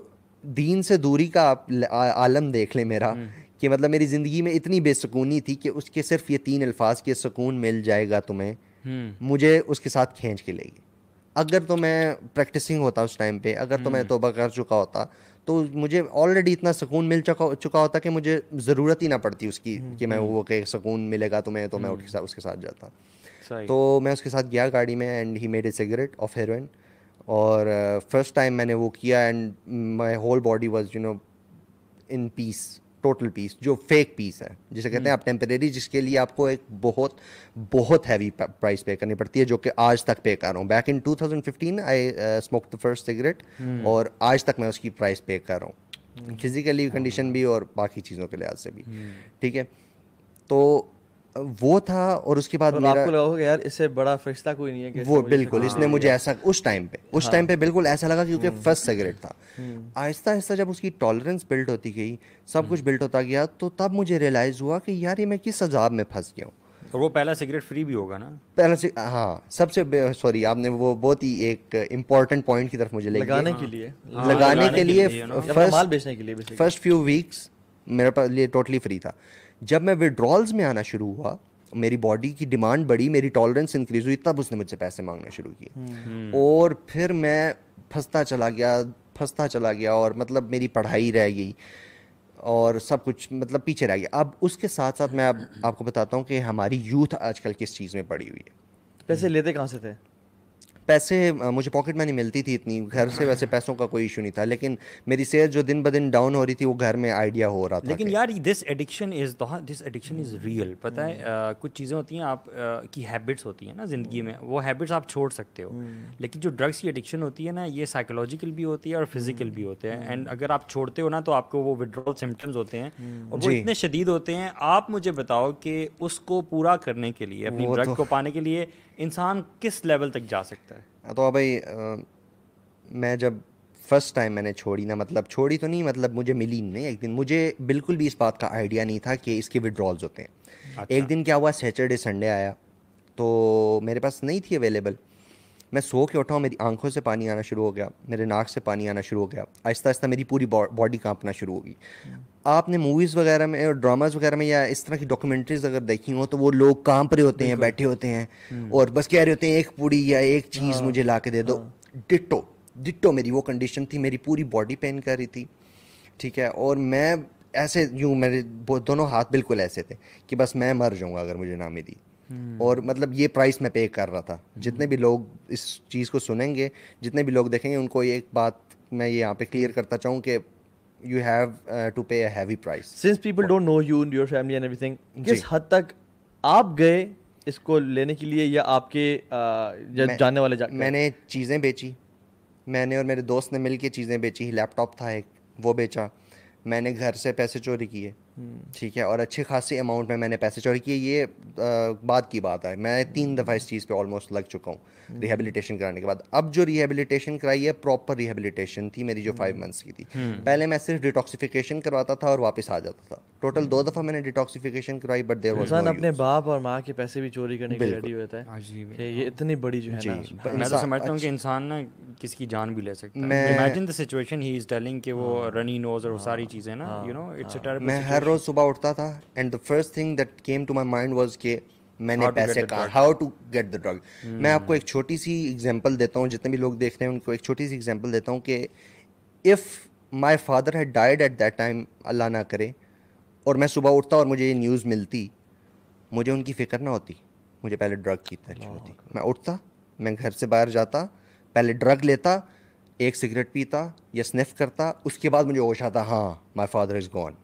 दीन से दूरी का आप आलम देख ले मेरा हम्म। कि मतलब मेरी ज़िंदगी में इतनी बेसकूनी थी कि उसके सिर्फ ये तीन अल्फाज के सुकून मिल जाएगा तुम्हें हम्म। मुझे उसके साथ खींच के लेगी अगर तो मैं प्रैक्टिसिंग होता उस टाइम पे अगर तो मैं तोबा कर चुका होता तो मुझे ऑलरेडी इतना सुकून मिल चुका चुका होता कि मुझे ज़रूरत ही ना पड़ती उसकी हम्म, कि मैं हम्म। वो कि सुकून मिलेगा तो मैं तो मैं हम्म। उसके साथ उसके साथ जाता तो मैं उसके साथ गया गाड़ी में and he made a cigarette of heroin और फर्स्ट uh, टाइम मैंने वो किया and my whole body was you know in peace total peace जो फेक पीस है जिसे कहते हैं आप टेम्परेरी जिसके लिए आपको एक बहुत बहुत हैवी प्राइस पे करनी पड़ती है जो कि आज तक पे कर रहा हूँ back in 2015 I smoke the first cigarette और आज तक मैं उसकी प्राइस पे कर रहा हूँ फिजिकली hmm. Condition hmm. भी और बाकी चीज़ों के लिहाज से भी hmm. ठीक है तो वो था और उसके बाद तो मेरा आपको लगा होगा यार इससे बड़ा फरिश्ता कोई नहीं है वो बिल्कुल इसने मुझे ऐसा उस टाइम पे उस टाइम हाँ। पे बिल्कुल ऐसा लगा क्योंकि फर्स्ट सिगरेट था हम्म। आहिस्ता आहिस्ता जब उसकी टॉलरेंस बिल्ड होती गई सब हम्म। कुछ बिल्ड होता गया तो तब मुझे रियलाइज़ हुआ कि यार ये मैं किस अजाब में फंस गया हूँ और वो पहला सिगरेट फ्री भी होगा ना पहला सिग... हाँ सबसे सॉरी आपने वो बहुत ही एक इम्पोर्टेंट पॉइंट की तरफ मुझे लगाने के लिए हाँ। लगाने, लगाने के लिए फर्स्ट बेचने के लिए फर्स्ट फ्यू वीक्स मेरे पास लिए टोटली फ्री था जब मैं विड्रॉल्स में आना शुरू हुआ मेरी बॉडी की डिमांड बढ़ी मेरी टॉलरेंस इंक्रीज हुई तब उसने मुझसे पैसे मांगना शुरू किए हम्म। और फिर मैं फंसता चला गया फंसता चला गया और मतलब मेरी पढ़ाई रह गई और सब कुछ मतलब पीछे रह गया अब उसके साथ साथ मैं अब आप, आपको बताता हूँ कि हमारी यूथ आजकल किस चीज़ में पड़ी हुई है पैसे लेते कहाँ से थे पैसे मुझे पॉकेट मनी मिलती थी इतनी घर से वैसे पैसों का कोई इशू नहीं था लेकिन मेरी सेहत जो दिन ब दिन डाउन हो रही थी वो घर में आइडिया हो रहा था लेकिन यार this addiction is this addiction is real पता है कुछ चीज़ें होती हैं आप की हैबिट्स होती हैं ना ज़िंदगी में वो हैबिट्स आप छोड़ सकते हो हम्म। लेकिन जो ड्रग्स की एडिक्शन होती है ना ये साइकोलॉजिकल भी होती है और फिजिकल भी हम्म। होते हैं एंड हम्म। अगर आप छोड़ते हो ना तो आपको वो विड्रॉल सिम्टम्स होते हैं और वो इतने शदीद होते हैं आप मुझे बताओ कि उसको पूरा करने के लिए अपनी ड्रग तो को पाने के लिए इंसान किस लेवल तक जा सकता है तो भाई मैं जब फर्स्ट टाइम मैंने छोड़ी ना मतलब छोड़ी तो नहीं मतलब मुझे मिली नहीं एक दिन मुझे बिल्कुल भी इस बात का आइडिया नहीं था कि इसके विड्रॉल्स होते हैं अच्छा। एक दिन क्या हुआ सैटरडे संडे आया तो मेरे पास नहीं थी अवेलेबल मैं सो के उठा मेरी आंखों से पानी आना शुरू हो गया मेरे नाक से पानी आना शुरू हो गया आहिस्ता आहिस्ता मेरी पूरी बॉडी कांपना शुरू होगी हम्म। आपने मूवीज़ वगैरह में और ड्रामाज वगैरह में या इस तरह की डॉक्यूमेंट्रीज अगर देखी हो तो वो लोग कांप रहे होते हैं बैठे होते हैं हम्म। और बस कह रहे होते हैं एक पूड़ी या एक चीज़ हाँ, मुझे ला के दे दो डिटो हाँ। डिटो मेरी वो कंडीशन थी मेरी पूरी बॉडी पेन कर रही थी ठीक है और मैं ऐसे यूँ मेरे दोनों हाथ बिल्कुल ऐसे थे कि बस मैं मर जाऊँगा अगर मुझे ना मिली हम्म। और मतलब ये प्राइस मैं पे कर रहा था हम्म। जितने भी लोग इस चीज़ को सुनेंगे जितने भी लोग देखेंगे उनको ये एक बात मैं यहाँ पे क्लियर करता चाहूँ कि you have to pay heavy price since people don't know you your family and everything किस हद तक आप गए इसको लेने के लिए या आपके uh, मैं, जाने वाले जा मैंने चीज़ें बेची मैंने और मेरे दोस्त ने मिल के चीज़ें बेची लैपटॉप था एक वो बेचा मैंने घर से पैसे चोरी किए हम्म। ठीक है और अच्छी खासी अमाउंट में मैंने पैसे चोरी किए ये आ, बाद की बात है मैं तीन हम्म। दफ़ा इस चीज़ पे ऑलमोस्ट लग चुका हूँ रिहेबिलिटेशन हम्म। कराने के बाद अब जो रिहेबिलिटेशन कराई है प्रॉपर रिहेबिलिटेशन थी मेरी जो फाइव मंथ्स हम्म। की थी हम्म। पहले मैं सिर्फ डिटॉक्सिफिकेशन करवाता था और वापस आ जाता था टोटल दो दफा मैंने डिटॉक्सिफिकेशन कराई बट देर वाज अपने बाप और माँ के पैसे भी चोरी करने के रेडी होता है हाँ ये इतनी बड़ी जो है मैं तो समझता हूँ कि अच्छा। इंसान ना किसकी जान भी ले सकता है imagine the situation he is telling कि वो रनी हाँ। नोज और सारी हाँ। चीजें ना यू नो इट्स मैं हर रोज सुबह उठता था and the first thing that came to my mind was के मैंने पैसे कहा how to get the drug मैं आपको एक छोटी सी एग्ज़ाम्पल देता हूँ जितने भी लोग देख रहे हैं उनको एक छोटी सी एग्जाम्पल देता हूँ कि if my father had died at that time Allah ना करे और मैं सुबह उठता और मुझे ये न्यूज़ मिलती मुझे उनकी फ़िक्र ना होती मुझे पहले ड्रग की तरह होती मैं उठता मैं घर से बाहर जाता पहले ड्रग लेता एक सिगरेट पीता या स्निफ करता उसके बाद मुझे होश आता हाँ my father is gone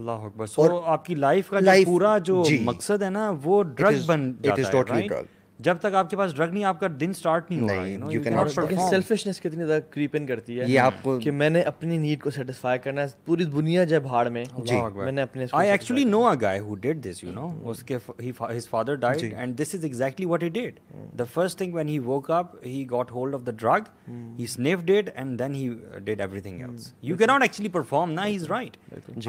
Allah अकबर सो आपकी लाइफ का जो पूरा जो मकसद है ना वो ड्रग बन जाता है इट इज टोटली ड्रग जब तक आपके पास ड्रग नहीं आपका दिन स्टार्ट नहीं, नहीं हो रहा यू नो यू सेल्फिशनेस कितनी ज्यादा क्रीप इन करती है ये आपको कि मैंने अपनी नीड को सेटिस्फाई करना है पूरी दुनिया जब भाड़ में जी मैंने अपने I actually know a guy who did this you know उसके his father died and this is exactly what he did the first thing when he woke up he got hold of the drug he sniffed it and then he did everything else you can not actually perform ना he is right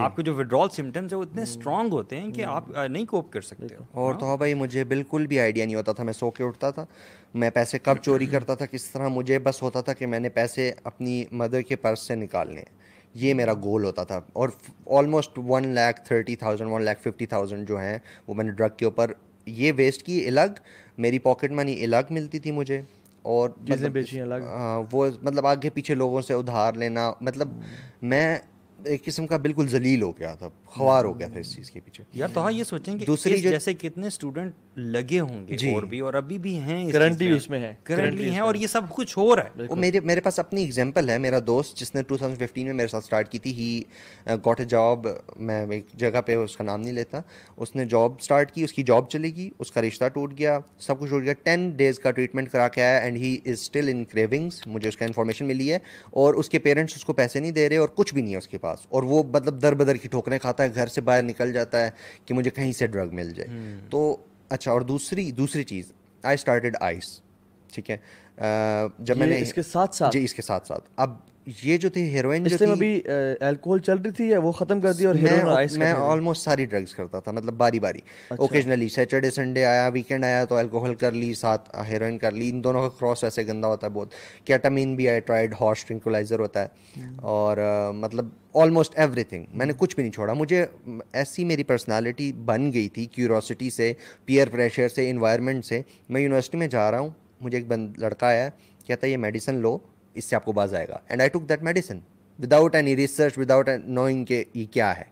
आपके जो withdrawal symptoms है वो इतने strong hmm. होते हैं कि hmm. आप uh, नहीं कोप कर सकते और तो भाई मुझे बिल्कुल भी आइडिया नहीं होता था मैं सो के उठता था मैं पैसे कब चोरी करता था किस तरह मुझे बस होता था कि मैंने पैसे अपनी मदर के पर्स से निकालने ये मेरा गोल होता था और almost one lakh thirty thousand one lakh fifty thousand जो हैं वो मैंने ड्रग के ऊपर ये वेस्ट की अलग मेरी पॉकेट मनी अलग मिलती थी मुझे और मतलब, बेची अलग हाँ, वो मतलब आगे पीछे लोगों से उधार लेना मतलब मैं एक किस्म का बिल्कुल जलील हो गया था ख्वार हो गया था इस चीज़ के पीछे यार तो हाँ ये सोचें कि दूसरी जो... जैसे कितने स्टूडेंट लगे होंगे और भी और अभी भी हैं करंटली उसमें है करंटली है और ये सब कुछ हो रहा है वो मेरे मेरे पास अपनी एग्जांपल है मेरा दोस्त जिसने 2015 में मेरे साथ स्टार्ट की थी ही गॉट अ जॉब मैं एक जगह पे उसका नाम नहीं लेता उसने जॉब स्टार्ट की उसकी जॉब चलेगी उसका रिश्ता टूट गया सब कुछ टूट गया टेन डेज का ट्रीटमेंट करा के आया and he is still in cravings मुझे उसका इन्फॉर्मेशन मिली है और उसके पेरेंट्स उसको पैसे नहीं दे रहे और कुछ भी नहीं है उसके पास और वो मतलब दर बदर की ठोकरें खाता जाता है घर से बाहर निकल जाता है कि मुझे कहीं से ड्रग मिल जाए हम्म। तो अच्छा और दूसरी दूसरी चीज़ आई स्टार्टेड आइस ठीक है जब मैंने इसके साथ साथ जी इसके साथ साथ अब ये जो थी हेरोइन जो थी अभी अल्कोहल चल रही थी या वो खत्म कर दी और हेरोइन मैं ऑलमोस्ट सारी ड्रग्स करता था मतलब बारी बारी ओकेजनली सैटरडे संडे आया वीकेंड आया तो अल्कोहल कर ली साथ हेरोइन कर ली इन दोनों का क्रॉस ऐसे गंदा होता है बहुत कैटामिन भी आई ट्राइड हॉर्स ट्रिंकुलाइजर होता है हम्म। और मतलब ऑलमोस्ट एवरीथिंग मैंने हम्म। कुछ भी नहीं छोड़ा मुझे ऐसी मेरी पर्सनैलिटी बन गई थी क्यूरोसिटी से पीयर प्रेशर से इन्वायरमेंट से मैं यूनिवर्सिटी में जा रहा हूँ मुझे एक लड़का आया कहता है ये मेडिसिन लो इससे आपको बाज आएगा and I took that medicine without any research without knowing के ये क्या है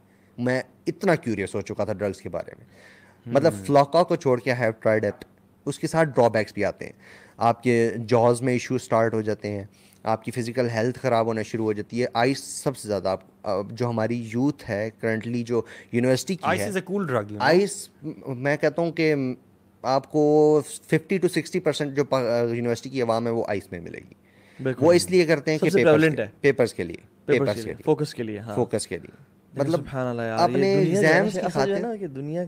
मैं इतना क्यूरियस हो चुका था ड्रग्स के बारे में मतलब hmm. मतलब फ्लॉका को छोड़ के हैव ट्राइड इट उसके साथ ड्रॉबैक्स भी आते हैं आपके जॉज में इशू स्टार्ट हो जाते हैं आपकी फ़िज़िकल हेल्थ ख़राब होना शुरू हो जाती है आइस सबसे ज़्यादा आप जो हमारी यूथ है करंटली जो यूनिवर्सिटी की आइस है कूल ड्रग आइस मैं कहता हूँ कि आपको 50 टू 60 परसेंट जो यूनिवर्सिटी की आवाम है वो आइस में मिलेगी वो इसलिए करते हैं कि पेपर्स, है। पेपर्स के लिए पेपर्स के लिए फोकस के लिए फोकस हाँ। के लिए मतलब अपने एग्जाम्स की खातिर ना कि दुनिया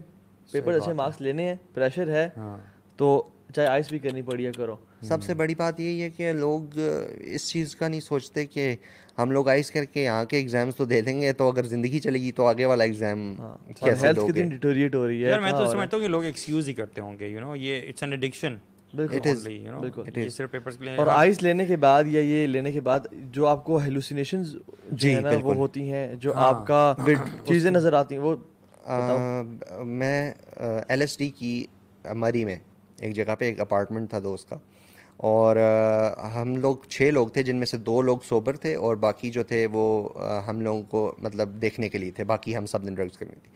पेपर अच्छे मार्क्स लेने हैं प्रेशर है हाँ। तो चाहे आइस भी करनी पड़ी है करो हम्म। सबसे बड़ी बात यही है कि लोग इस चीज़ का नहीं सोचते कि हम लोग आइस करके यहाँ के एग्जाम्स तो दे देंगे तो अगर जिंदगी चलेगी तो आगे वाला एग्जाम हाँ। कैसे दोगे? हो रही है यार मैं तो समझता हूँ कि लोग एक्सक्यूज ही करते होंगे यू नो ये इट्स एन एडिक्शन और आइस हाँ। लेने के बाद या ये लेने के बाद जो आपको हेलुसिनेशन जी है वो होती हैं जो हाँ। आपका *coughs* चीजें नजर आती हैं वो मैं एल एस की मरी में एक जगह पे एक अपार्टमेंट था दोस्त का और आ, हम लोग छः लोग थे जिनमें से दो लोग सोबर थे और बाकी जो थे वो आ, हम लोगों को मतलब देखने के लिए थे बाकी हम सब ने ड्रग्स करनी थी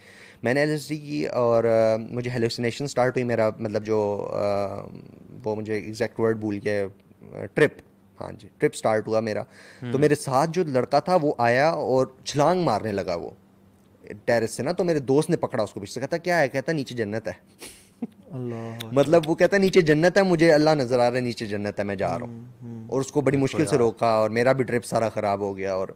मैंने एल की और uh, मुझे हेलोसिनेशन स्टार्ट हुई मेरा मतलब जो uh, वो मुझे एग्जैक्ट वर्ड भूल गया ट्रिप हाँ जी ट्रिप स्टार्ट हुआ मेरा हम्म। तो मेरे साथ जो लड़का था वो आया और छलांग मारने लगा वो टेरिस से ना तो मेरे दोस्त ने पकड़ा उसको पीछे कहता क्या है कहता नीचे जन्नत है मतलब वो कहता नीचे जन्नत है मुझे अल्लाह नजर आ रहा है नीचे जन्नत है मैं जा रहा हूँ हम्म, हम्म। और उसको बड़ी मुश्किल से रोका और मेरा भी ट्रिप सारा खराब हो गया और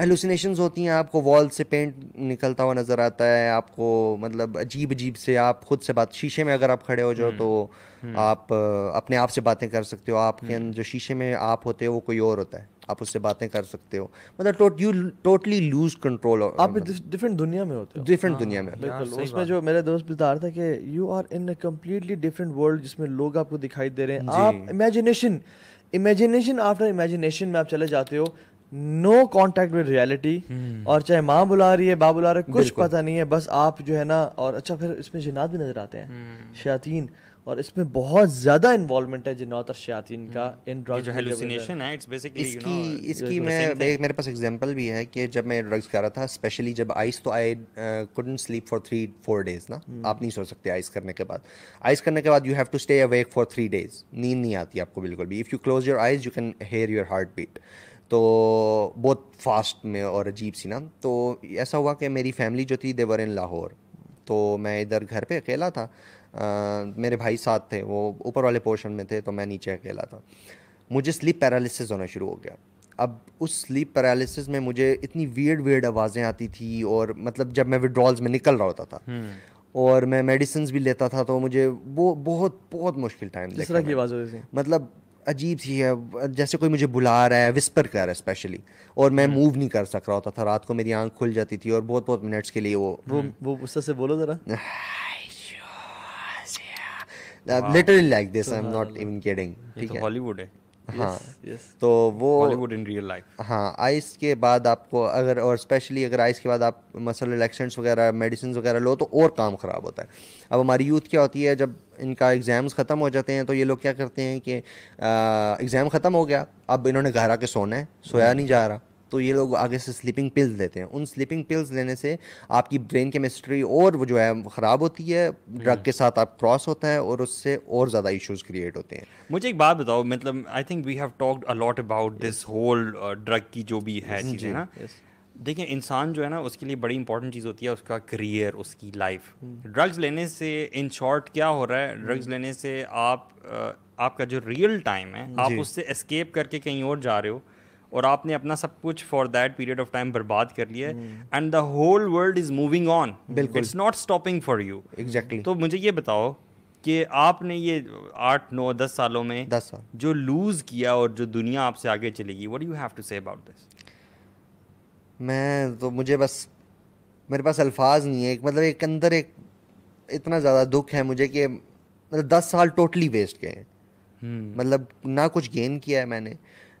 एलुसिनेशन होती हैं आपको वॉल से पेंट निकलता हुआ नज़र आता है आपको मतलब अजीब अजीब से आप खुद से बात शीशे में अगर आप खड़े हो जाओ हम्म, तो हम्म। आप अपने आप से बातें कर सकते हो आपके हम्म। अंदर जो शीशे में आप होते हो वो कोई और होता है आप उससे बातें कर सकते हो मतलब टोट यू टोटली लूज कंट्रोल आप मतलब डिफरेंट दुनिया में होते हो डिफरेंट हाँ, दुनिया में बिल्कुल उसमें जो मेरे दोस्त बता रहा था कि you are in a completely different world जिसमें लोग आपको दिखाई दे रहे हैं आप इमेजिनेशन इमेजिनेशन आफ्टर इमेजिनेशन में आप चले जाते हो नो कॉन्टेक्ट विद रियलिटी और चाहे माँ बुला रही है बाप बुला रहे कुछ पता नहीं है बस आप जो है ना और अच्छा फिर इसमें जिनात भी नजर आते हैं hmm. शयातीन और इसमें बहुत ज्यादा इन्वॉल्वमेंट है जिन्नौत और शयातीन का इन hmm. ड्रग्स जो हेलुसिनेशन है इट्स बेसिकली इसकी you know, इसकी मैं मेरे पास एग्जांपल भी है कि जब मैं ड्रग्स कर रहा था स्पेशली जब आइस तो I couldn't sleep for three four days ना hmm. आप नहीं सो सकते आइस करने के बाद आइस करने के बाद you have to stay awake for three days नींद नहीं आती आपको बिल्कुल भी if you close your eyes you can hear your heart beat तो बहुत फास्ट में और अजीब सी ना तो ऐसा हुआ कि मेरी फैमिली जो थी देवर इन लाहौर तो मैं इधर घर पे अकेला था आ, मेरे भाई साथ थे वो ऊपर वाले पोर्शन में थे तो मैं नीचे अकेला था मुझे स्लीप पैरालिसिस होना शुरू हो गया अब उस स्लीप पैरालिसिस में मुझे इतनी वियर्ड वियर्ड आवाज़ें आती थी और मतलब जब मैं विड्रॉल्स में निकल रहा होता था हम्म। और मैं मेडिसिन भी लेता था तो मुझे वो बहुत बहुत मुश्किल टाइम जिस तरह की आवाज़ मतलब अजीब सी है जैसे कोई मुझे बुला रहा है विस्पर कर रहा है स्पेशली और मैं मूव हम्म। नहीं कर सक रहा होता था रात को मेरी आंख खुल जाती थी और बहुत बहुत मिनट्स के लिए वो वो हम्म। वो गुस्से से बोलो ज़रा literally like this I am not even kidding ठीक तो है हॉलीवुड है हाँ तो वो हॉलीवुड इन रियल लाइफ हाँ आइस के बाद आपको अगर और स्पेशली अगर आइस के बाद आप मसल रिलैक्सेंट्स वगैरह मेडिसिन वगैरह लो तो और काम ख़राब होता है अब हमारी यूथ क्या होती है जब इनका एग्ज़ाम्स ख़त्म हो जाते हैं तो ये लोग क्या करते हैं कि एग्ज़ाम ख़त्म हो गया अब इन्होंने घर आके सोना है सोया हम्म। नहीं जा रहा तो ये लोग आगे से स्लीपिंग पिल्स लेते हैं उन स्लीपिंग पिल्स लेने से आपकी ब्रेन केमिस्ट्री और वो जो है ख़राब होती है ड्रग हम्म। के साथ आप क्रॉस होता है और उससे और ज़्यादा इशूज़ क्रिएट होते हैं मुझे एक बात बताओ मतलब I think we have talked a lot about this whole drug की जो भी है ना देखिए इंसान जो है ना उसके लिए बड़ी इंपॉर्टेंट चीज़ होती है उसका करियर उसकी लाइफ ड्रग्स हम्म। लेने से इन शॉर्ट क्या हो रहा है ड्रग्स हम्म। लेने से आप uh, आपका जो रियल टाइम है आप उससे एस्केप करके कहीं और जा रहे हो और आपने अपना सब कुछ for that period of time बर्बाद कर लिया है and the whole world is moving on बिल्कुल it's not stopping for you exactly तो मुझे ये बताओ कि आपने ये आठ नौ दस सालों में दस साल जो लूज किया और जो दुनिया आपसे आगे चलेगी what you have to say about this मैं तो मुझे बस मेरे पास अल्फाज नहीं है मतलब एक अंदर एक इतना ज़्यादा दुख है मुझे कि मतलब दस साल टोटली वेस्ट गए मतलब ना कुछ गेन किया है मैंने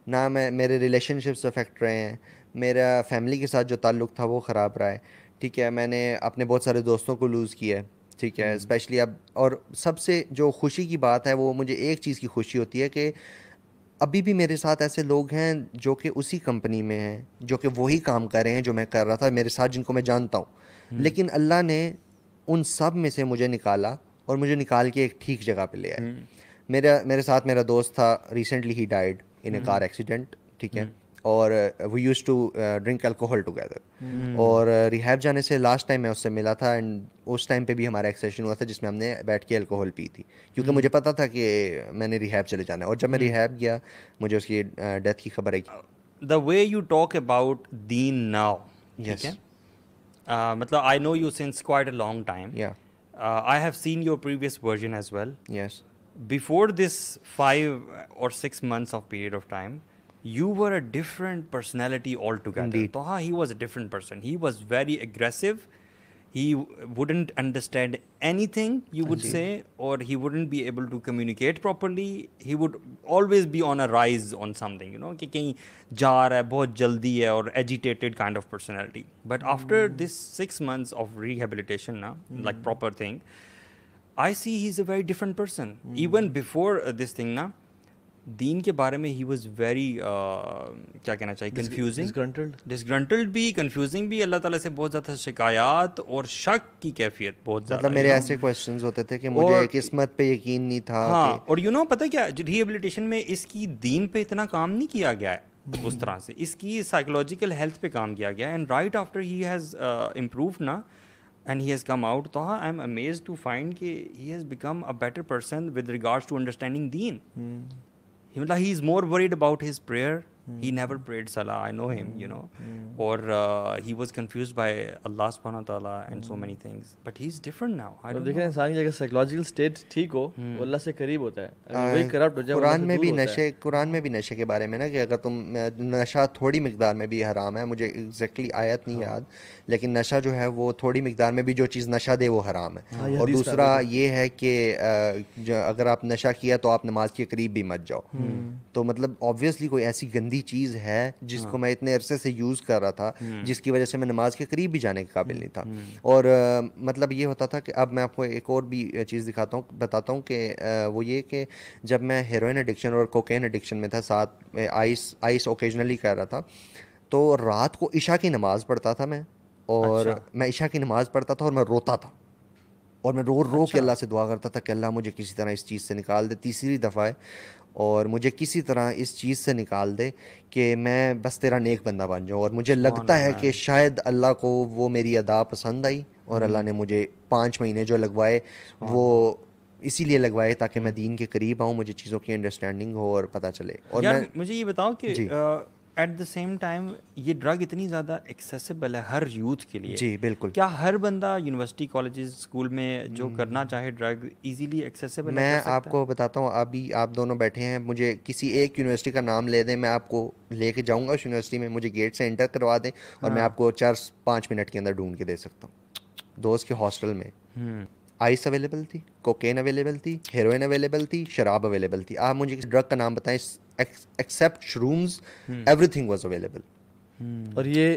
ना मैं मेरे रिलेशनशिप्स अफेक्ट रहे हैं मेरा फैमिली के साथ जो ताल्लुक था वो ख़राब रहा है ठीक है मैंने अपने बहुत सारे दोस्तों को लूज़ किया है ठीक है स्पेशली हम्म। अब और सबसे जो खुशी की बात है वो मुझे एक चीज़ की खुशी होती है कि अभी भी मेरे साथ ऐसे लोग हैं जो कि उसी कंपनी में हैं जो कि वही काम कर रहे हैं जो मैं कर रहा था मेरे साथ जिनको मैं जानता हूँ हम्म। लेकिन अल्लाह ने उन सब में से मुझे निकाला और मुझे निकाल के एक ठीक जगह पे ले आया हम्म। मेरा मेरे साथ मेरा दोस्त था रिसेंटली ही died in a car accident ठीक है hmm. और we used to drink alcohol together और रिहैब uh, जाने से लास्ट टाइम मैं उससे मिला था एंड उस टाइम पे भी हमारा एक्सेशन हुआ था जिसमें हमने बैठ के अल्कोहल पी थी क्योंकि hmm. मुझे पता था कि मैंने रिहाब चले जाना है और जब मैं रिहाब hmm. गया मुझे उसकी डेथ uh, की खबर आई the way you talk about दीन नाउ मतलब I know you since quite a long time I have seen your previous version as well yes before this five or six months of period of time, you were a different personality altogether. Indeed. Toha, he was a different person. He was very aggressive. He wouldn't understand anything you would Indeed. say, or he wouldn't be able to communicate properly. He would always be on a rise on something, you know, कि कहीं जा रहा है बहुत agitated kind of personality. But after mm. this six months of rehabilitation, na, mm. like hmm. proper thing, I see he is a very different person even before this thing ना दीन के बारे में ही वॉज वेरी क्या कहना चाहिए confusing disgruntled भी confusing भी अल्लाह ताला से बहुत ज़्यादा शिकायत और शक की कैफियत बहुत ज़्यादा मतलब मेरे ऐसे क्वेश्चन होते थे कि मुझे किस्मत पे यकीन नहीं था हाँ और यू you नो know, पता क्या रिहेबिलिटेशन में इसकी दीन पे इतना काम नहीं किया गया है hmm. उस तरह से इसकी साइकोलॉजिकल हेल्थ पे काम किया गया and right after he has improve ना and he has come out Taha, i'm amazed to find that he has become a better person with regards to understanding deen mm. he is more worried about his prayer mm. he never prayed salah i know him mm. you hmm. know hmm. or uh, he was confused by allah subhanahu wa ta'ala and so hmm. many things but he's different now i don't know. इंसान की psychological state state ठीक हो वो अल्लाह से करीब होता है वही करप्ट हो जाए कुरान में भी नशे कुरान में भी नशे के बारे में ना कि अगर तुम नशा थोड़ी मिकदार में भी हराम है मुझे exactly आयत नहीं याद लेकिन नशा जो है वो थोड़ी मकदार में भी जो चीज़ नशा दे वो हराम है हाँ, और दूसरा ये है कि अगर आप नशा किया तो आप नमाज के करीब भी मत जाओ हम्म। तो मतलब ऑब्वियसली कोई ऐसी गंदी चीज़ है जिसको हाँ। मैं इतने अरसे से यूज़ कर रहा था हम्म। जिसकी वजह से मैं नमाज के करीब भी जाने के काबिल नहीं था हम्म। और मतलब ये होता था कि अब मैं आपको एक और भी चीज़ दिखाता हूँ बताता हूँ कि वो ये कि जब मैं हेरोइन एडिक्शन और कोकेन एडिक्शन में था साथ आइस आइस ओकेजनली कर रहा था तो रात को इशा की नमाज़ पढ़ता था मैं और अच्छा। मैं ईशा की नमाज़ पढ़ता था और मैं रोता था और मैं रो रो अच्छा। के अल्लाह से दुआ करता था कि अल्लाह मुझे किसी तरह इस चीज़ से निकाल दे तीसरी दफ़ा है और मुझे किसी तरह इस चीज़ से निकाल दे कि मैं बस तेरा नेक बंदा बन जाऊँ और मुझे लगता है कि शायद अल्लाह को वो मेरी अदा पसंद आई और हम्म। अल्लाह ने मुझे पाँच महीने जो लगवाए वो इसीलिए लगवाए ताकि मैं दीन के करीब आऊँ मुझे चीज़ों की अंडरस्टैंडिंग हो और पता चले और मैं मुझे ये बताओ कि एट द सेम टाइम ये ड्रग इतनी ज़्यादा एक्सेसिबल है हर यूथ के लिए जी बिल्कुल क्या हर बंदा यूनिवर्सिटी कॉलेज स्कूल में जो hmm. करना चाहे ड्रग इजीली एक्सेसिबल मैं आपको बताता हूँ अभी आप दोनों बैठे हैं मुझे किसी एक यूनिवर्सिटी का नाम ले दें मैं आपको लेके जाऊँगा उस यूनिवर्सिटी में मुझे गेट से इंटर करवा दें और हाँ। मैं आपको चार पाँच मिनट के अंदर ढूंढ के दे सकता हूँ दोस्त के हॉस्टल में आइस hmm. अवेलेबल थी कोकेन अवेलेबल थी हेरोइन अवेलेबल थी शराब अवेलेबल थी आप मुझे ड्रग का नाम बताएं except shrooms everything was available और ये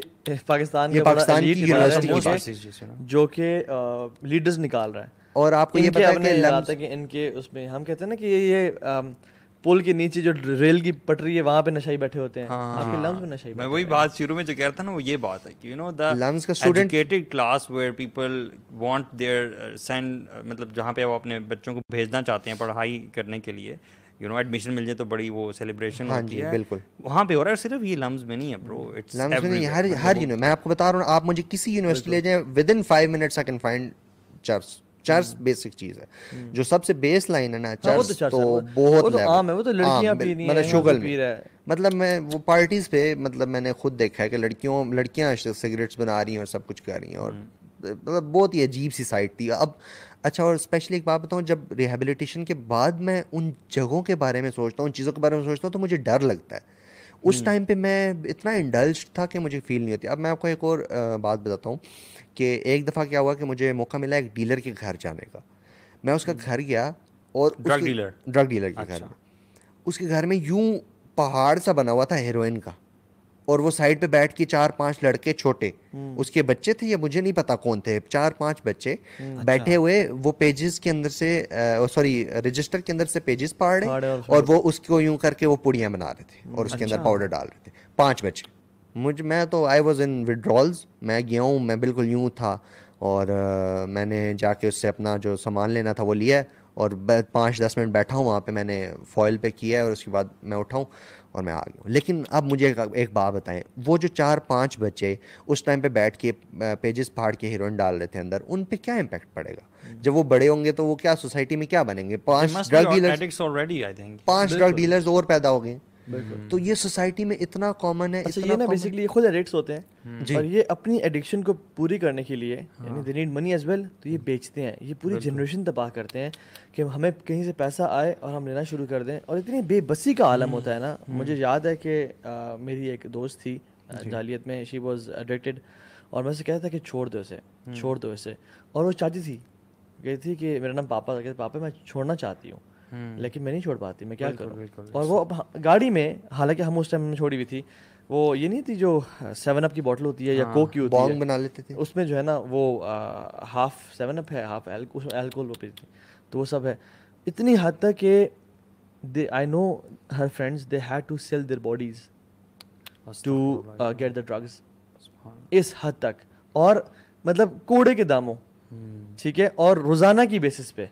पाकिस्तान ये पाकिस्तान की यूनिवर्सिटी जो कि लीडर्स निकाल रहा है और आपको ये पता है लम्स... कि इनके उसमें हम कहते हैं ना कि ये ये पुल के नीचे जो रेल की पटरी है वहाँ पे नशाई बैठे होते हैं हाँ, आपके लंग्स में नशाई मैं वही बात शुरू में जो कह रहा था ना वो ये बात है कि यू नो द लंग्स का student educated class where people want their send मतलब जहाँ पे वो अपने बच्चों को भेजना चाहते हैं पढ़ाई करने के लिए यू नो एडमिशन मिल जाए तो बड़ी वो सेलिब्रेशन हाँ होती है बिल्कुल वहाँ पे हो रहा है सिर्फ ये लम्स में नहीं है ब्रो इट्स लम्स में नहीं हर मतलब हर यूनिवर्सिटी मैं आपको बता रहा हूँ आप मुझे किसी यूनिवर्सिटी ले जाए within five minutes I can find church church basic चीज है हम्म। जो सबसे बेस लाइन है ना चर्च हाँ, तो, तो बहुत तो आम है वो तो लड़कियां पी रही मतलब शुगर है मतलब मैं वो पार्टीज पे मतलब मैंने खुद देखा है कि लड़कियों लड़कियां सिगरेट्स बना रही हैं और सब कुछ कर रही हैं और हम्म। मतलब बहुत ही अजीब सी साइट थी अब अच्छा और स्पेशली एक बात बताऊँ जब रिहेबिलिटेशन के बाद मैं उन जगहों के बारे में सोचता हूँ उन चीज़ों के बारे में सोचता हूँ तो मुझे डर लगता है उस टाइम हम्म। पे मैं इतना इंडल्ज था कि मुझे फील नहीं होती अब मैं आपको एक और बात बताता हूँ कि एक दफ़ा क्या हुआ कि मुझे मौका मिला एक डीलर के घर जाने का मैं उसका हम्म। घर गया और ड्रग डीलर ड्रग डीलर के घर अच्छा। उसके घर में यूं पहाड़ सा बना हुआ था हेरोइन का और वो साइड पे बैठ के चार पांच लड़के छोटे हम्म। उसके बच्चे थे या मुझे नहीं पता कौन थे चार पांच बच्चे हम्म। बैठे अच्छा। हुए वो पेजेस के अंदर से सॉरी रजिस्टर के अंदर से पेजेस पाड़ रहे और वो उसको यूं करके वो पुड़ियाँ बना रहे थे और उसके अंदर पाउडर अच्छा। डाल रहे थे पांच बच्चे मुझ मैं तो आई वॉज इन विड्रॉल्स मैं गया हूँ मैं बिल्कुल यूं था और आ, मैंने जाके उससे अपना जो सामान लेना था वो लिया और पाँच दस मिनट बैठा हूँ वहाँ पे मैंने फॉयल पे किया है और उसके बाद मैं उठाऊँ और मैं आ गया हूँ लेकिन अब मुझे एक बात बताएं वो जो चार पाँच बच्चे उस टाइम पे बैठ के पेजेस फाड़ के हीरोइन डाल रहे थे अंदर उन पे क्या इम्पैक्ट पड़ेगा हम्म। जब वो बड़े होंगे तो वो क्या सोसाइटी में क्या बनेंगे पांच ड्रग डीलर्स पांच ड्रग डीलर्स और पैदा हो गए तो ये सोसाइटी में इतना कॉमन है अच्छा इतना ये ना बेसिकली खुद एडिक्ट्स होते हैं हम्म। और ये अपनी एडिक्शन को पूरी करने के लिए हाँ। यानी they need money as well तो ये हम्म। बेचते हैं ये पूरी जनरेशन तबाह करते हैं कि हमें कहीं से पैसा आए और हम लेना शुरू कर दें और इतनी बेबसी का आलम हम्म। होता है ना मुझे याद है कि मेरी एक दोस्त थी जालियत में शी वॉज एडिक्टेड और मैं उसे कहता था कि छोड़ दो इसे छोड़ दो इसे और वो चाहती थी कहती थी कि मेरा नाम पापा कहते पापा मैं छोड़ना चाहती हूँ हम्म। लेकिन मैं नहीं छोड़ पाती मैं क्या बिल्कुल करूँ और वो अब हाँ, गाड़ी में हालांकि हम उस टाइम में छोड़ी हुई थी वो ये नहीं थी जो सेवन हाँ, अप की बॉटल होती है या कोक हाँ की होती बॉन्ग है बना लेते थे उसमें जो है ना वो हाफ सेवन अप है हाफ अल्कोहल वो पीती तो वो सब है इतनी हद तक कि they I know her friends they had to sell their bodies to get the drugs इस हद तक और मतलब कूड़े के दामों हम्म। ठीक है और रोज़ाना की बेसिस पे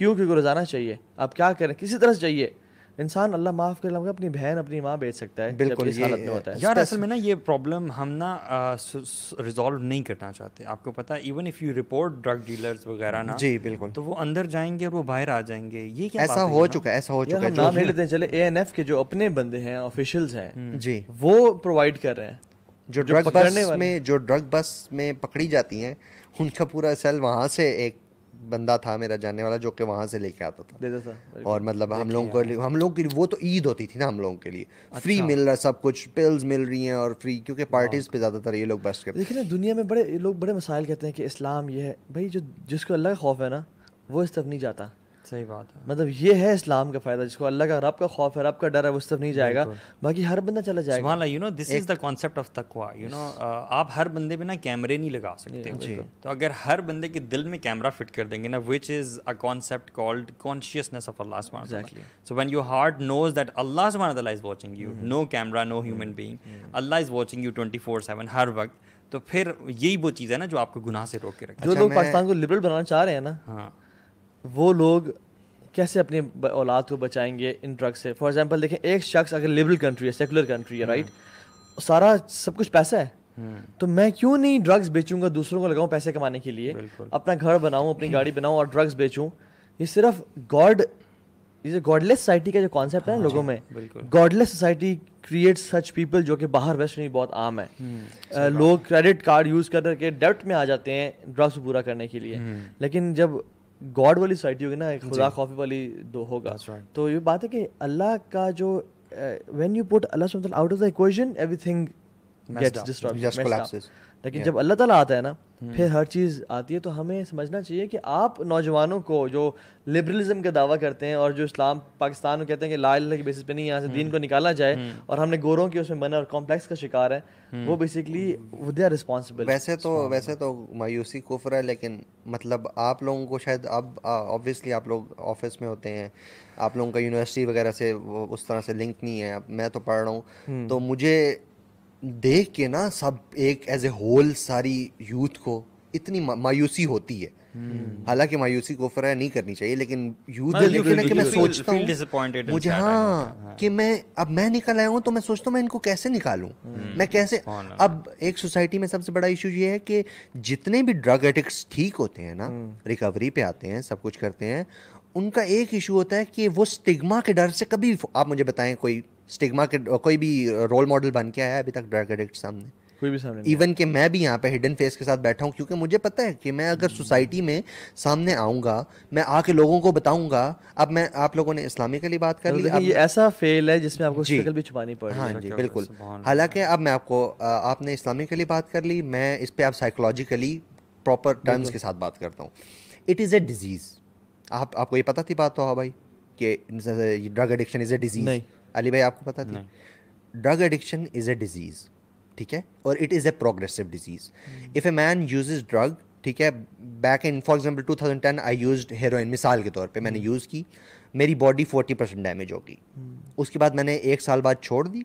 क्यों क्योंकि रोज़ाना चाहिए आप क्या करें किसी तरह से चाहिए इंसान अल्लाह माफ़ कर लगा अपनी बहन अपनी माँ बेच सकता है बिल्कुल ये हालत में होता है यार असल में ना ये प्रॉब्लम हम ना रिजॉल्व नहीं करना चाहते आपको पता है even if you report drug dealers वगैरह ना जी बिल्कुल तो वो अंदर जाएंगे और वो बाहर आ जाएंगे ये क्या ऐसा हो चुका है ऐसा हो चुका है नाम ले लेते हैं चले ए के जो अपने बंदे हैं ऑफिशियल्स हैं हम्म। जी वो प्रोवाइड कर रहे हैं जो ड्रग बस में जो ड्रग बस में पकड़ी जाती हैं उनका पूरा सेल वहाँ से एक बंदा था मेरा जानने वाला जो कि वहाँ से लेके आता था और मतलब हम लोगों को हम लोगों के लिए वो तो ईद होती थी ना हम लोगों के लिए अच्छा। फ्री मिल रहा है सब कुछ पिल्स मिल रही हैं और फ्री क्योंकि पार्टीज पे ज़्यादातर ये लोग बस करते देखिए ना दुनिया में बड़े लोग बड़े मसाइल कहते हैं कि इस्लाम ये है भाई जो जिसको अल्लाह खौफ है ना वो इस तरफ नहीं जाता सही बात है मतलब ये है इस्लाम का फायदा जिसको अल्लाह का रब का खौफ है रब का डर है उस तरफ नहीं जाएगा बाकी हर बंदा चला जाएगा you know this is the concept of तकवा यू नो आप हर बंदे पे ना कैमरे नहीं लगा सकते जी। तो अगर हर बंदे के दिल में कैमरा फिट कर देंगे ना which is a concept called consciousness of Allah सुब्हानहू so when your heart knows that Allah सुब्हानहू तआला is watching you no camera no human being Allah is watching you 24/7 हर वक्त तो फिर यही वो चीज़ है ना जो आपको गुनाह से रोक के रखे जो अच्छा, लोग पाकिस्तान को लिबरल बनाना चाह रहे हैं ना हाँ वो लोग कैसे अपने औलाद को बचाएंगे इन ड्रग्स से फॉर एग्जाम्पल देखें एक शख्स अगर लिबरल कंट्री है सेकुलर कंट्री है राइट हम्म। सारा सब कुछ पैसा है हम्म। तो मैं क्यों नहीं ड्रग्स बेचूंगा दूसरों को लगाऊं पैसे कमाने के लिए अपना घर बनाऊं अपनी *clears throat* गाड़ी बनाऊं और ड्रग्स बेचूं ये सिर्फ गॉड ये गॉडलेस सोसाइटी का जो कॉन्सेप्ट हाँ, है लोगों में godless society create such people जो कि बाहर वेस्ट में बहुत आम है आ, हम्म, लोग क्रेडिट कार्ड यूज करके डेब्ट में आ जाते हैं ड्रग्स पूरा करने के लिए लेकिन जब गॉड वाली सोसाइटी होगी ना खुदा खौफी वाली दो होगा right. तो ये बात है कि अल्लाह का जो when you put Allah out of the equation everything gets disturbed लेकिन जब अल्लाह ताला आता है ना hmm. फिर हर चीज़ आती है तो हमें समझना चाहिए कि आप नौजवानों को जो लिबरलिज्म का दावा करते हैं और जो इस्लाम पाकिस्तान में कहते हैं कि ला के बेसिस पे नहीं यहाँ से hmm. दीन को निकाला जाए hmm. और हमने गोरों की उसमें मन और कॉम्प्लेक्स का शिकार है वो बेसिकली दे आर रिस्पॉन्सिबल वैसे तो वैसे तो मायूसी कुफर है लेकिन मतलब आप लोगों को शायद अब ऑब्वियसली आप लोग ऑफिस में होते हैं आप लोगों का यूनिवर्सिटी वगैरह से उस तरह से लिंक नहीं है मैं तो पढ़ रहा हूँ तो मुझे देख के ना सब एक एज ए होल सारी यूथ को इतनी मायूसी होती है हम्म। हालांकि मायूसी को फरा नहीं करनी चाहिए लेकिन यूथ देखने ना कि मैं सोचता हूँ मुझे हाँ, हाँ कि मैं अब मैं निकल आया हूँ तो मैं सोचता हूँ मैं इनको कैसे निकालू हम्म। मैं कैसे हाँ अब एक सोसाइटी में सबसे बड़ा इशू ये है कि जितने भी ड्रग एडिक्ट ठीक होते हैं ना रिकवरी हम्म। पे आते हैं सब कुछ करते हैं उनका एक इशू होता है कि वो स्टिग्मा के डर से कभी आप मुझे बताएं कोई स्टिग्मा के कोई भी रोल मॉडल बन के आया है अभी तक ड्रग एडिक्ट सामने कोई भी सामने इवन कि मैं भी यहाँ पे हिडन फेस के साथ बैठा हूँ क्योंकि मुझे पता है कि मैं अगर सोसाइटी hmm. में सामने आऊँगा मैं आके लोगों को बताऊँगा अब मैं आप लोगों ने इस्लामी के लिए बात कर ली अब ये ऐसा फेल है जिसमें आपको शक्ल भी छुपानी पड़ हाँ जी बिल्कुल हालांकि अब मैं आपको आपने इस्लामी के बात कर ली मैं इस पर आप साइकोलॉजिकली प्रॉपर टर्म्स के साथ बात करता हूँ इट इज़ ए डिजीज़ आप आपको ये पता थी बात तो हाँ भाई कि drug addiction is a disease Ali भाई आपको पता थी drug addiction is a disease ठीक है और it is a progressive disease if a man use drug ठीक है back in for example two thousand ten I use heroin मिसाल के तौर पर मैंने यूज़ hmm. की मेरी बॉडी फोर्टी परसेंट डैमेज होगी hmm. उसके बाद मैंने एक साल बाद छोड़ दी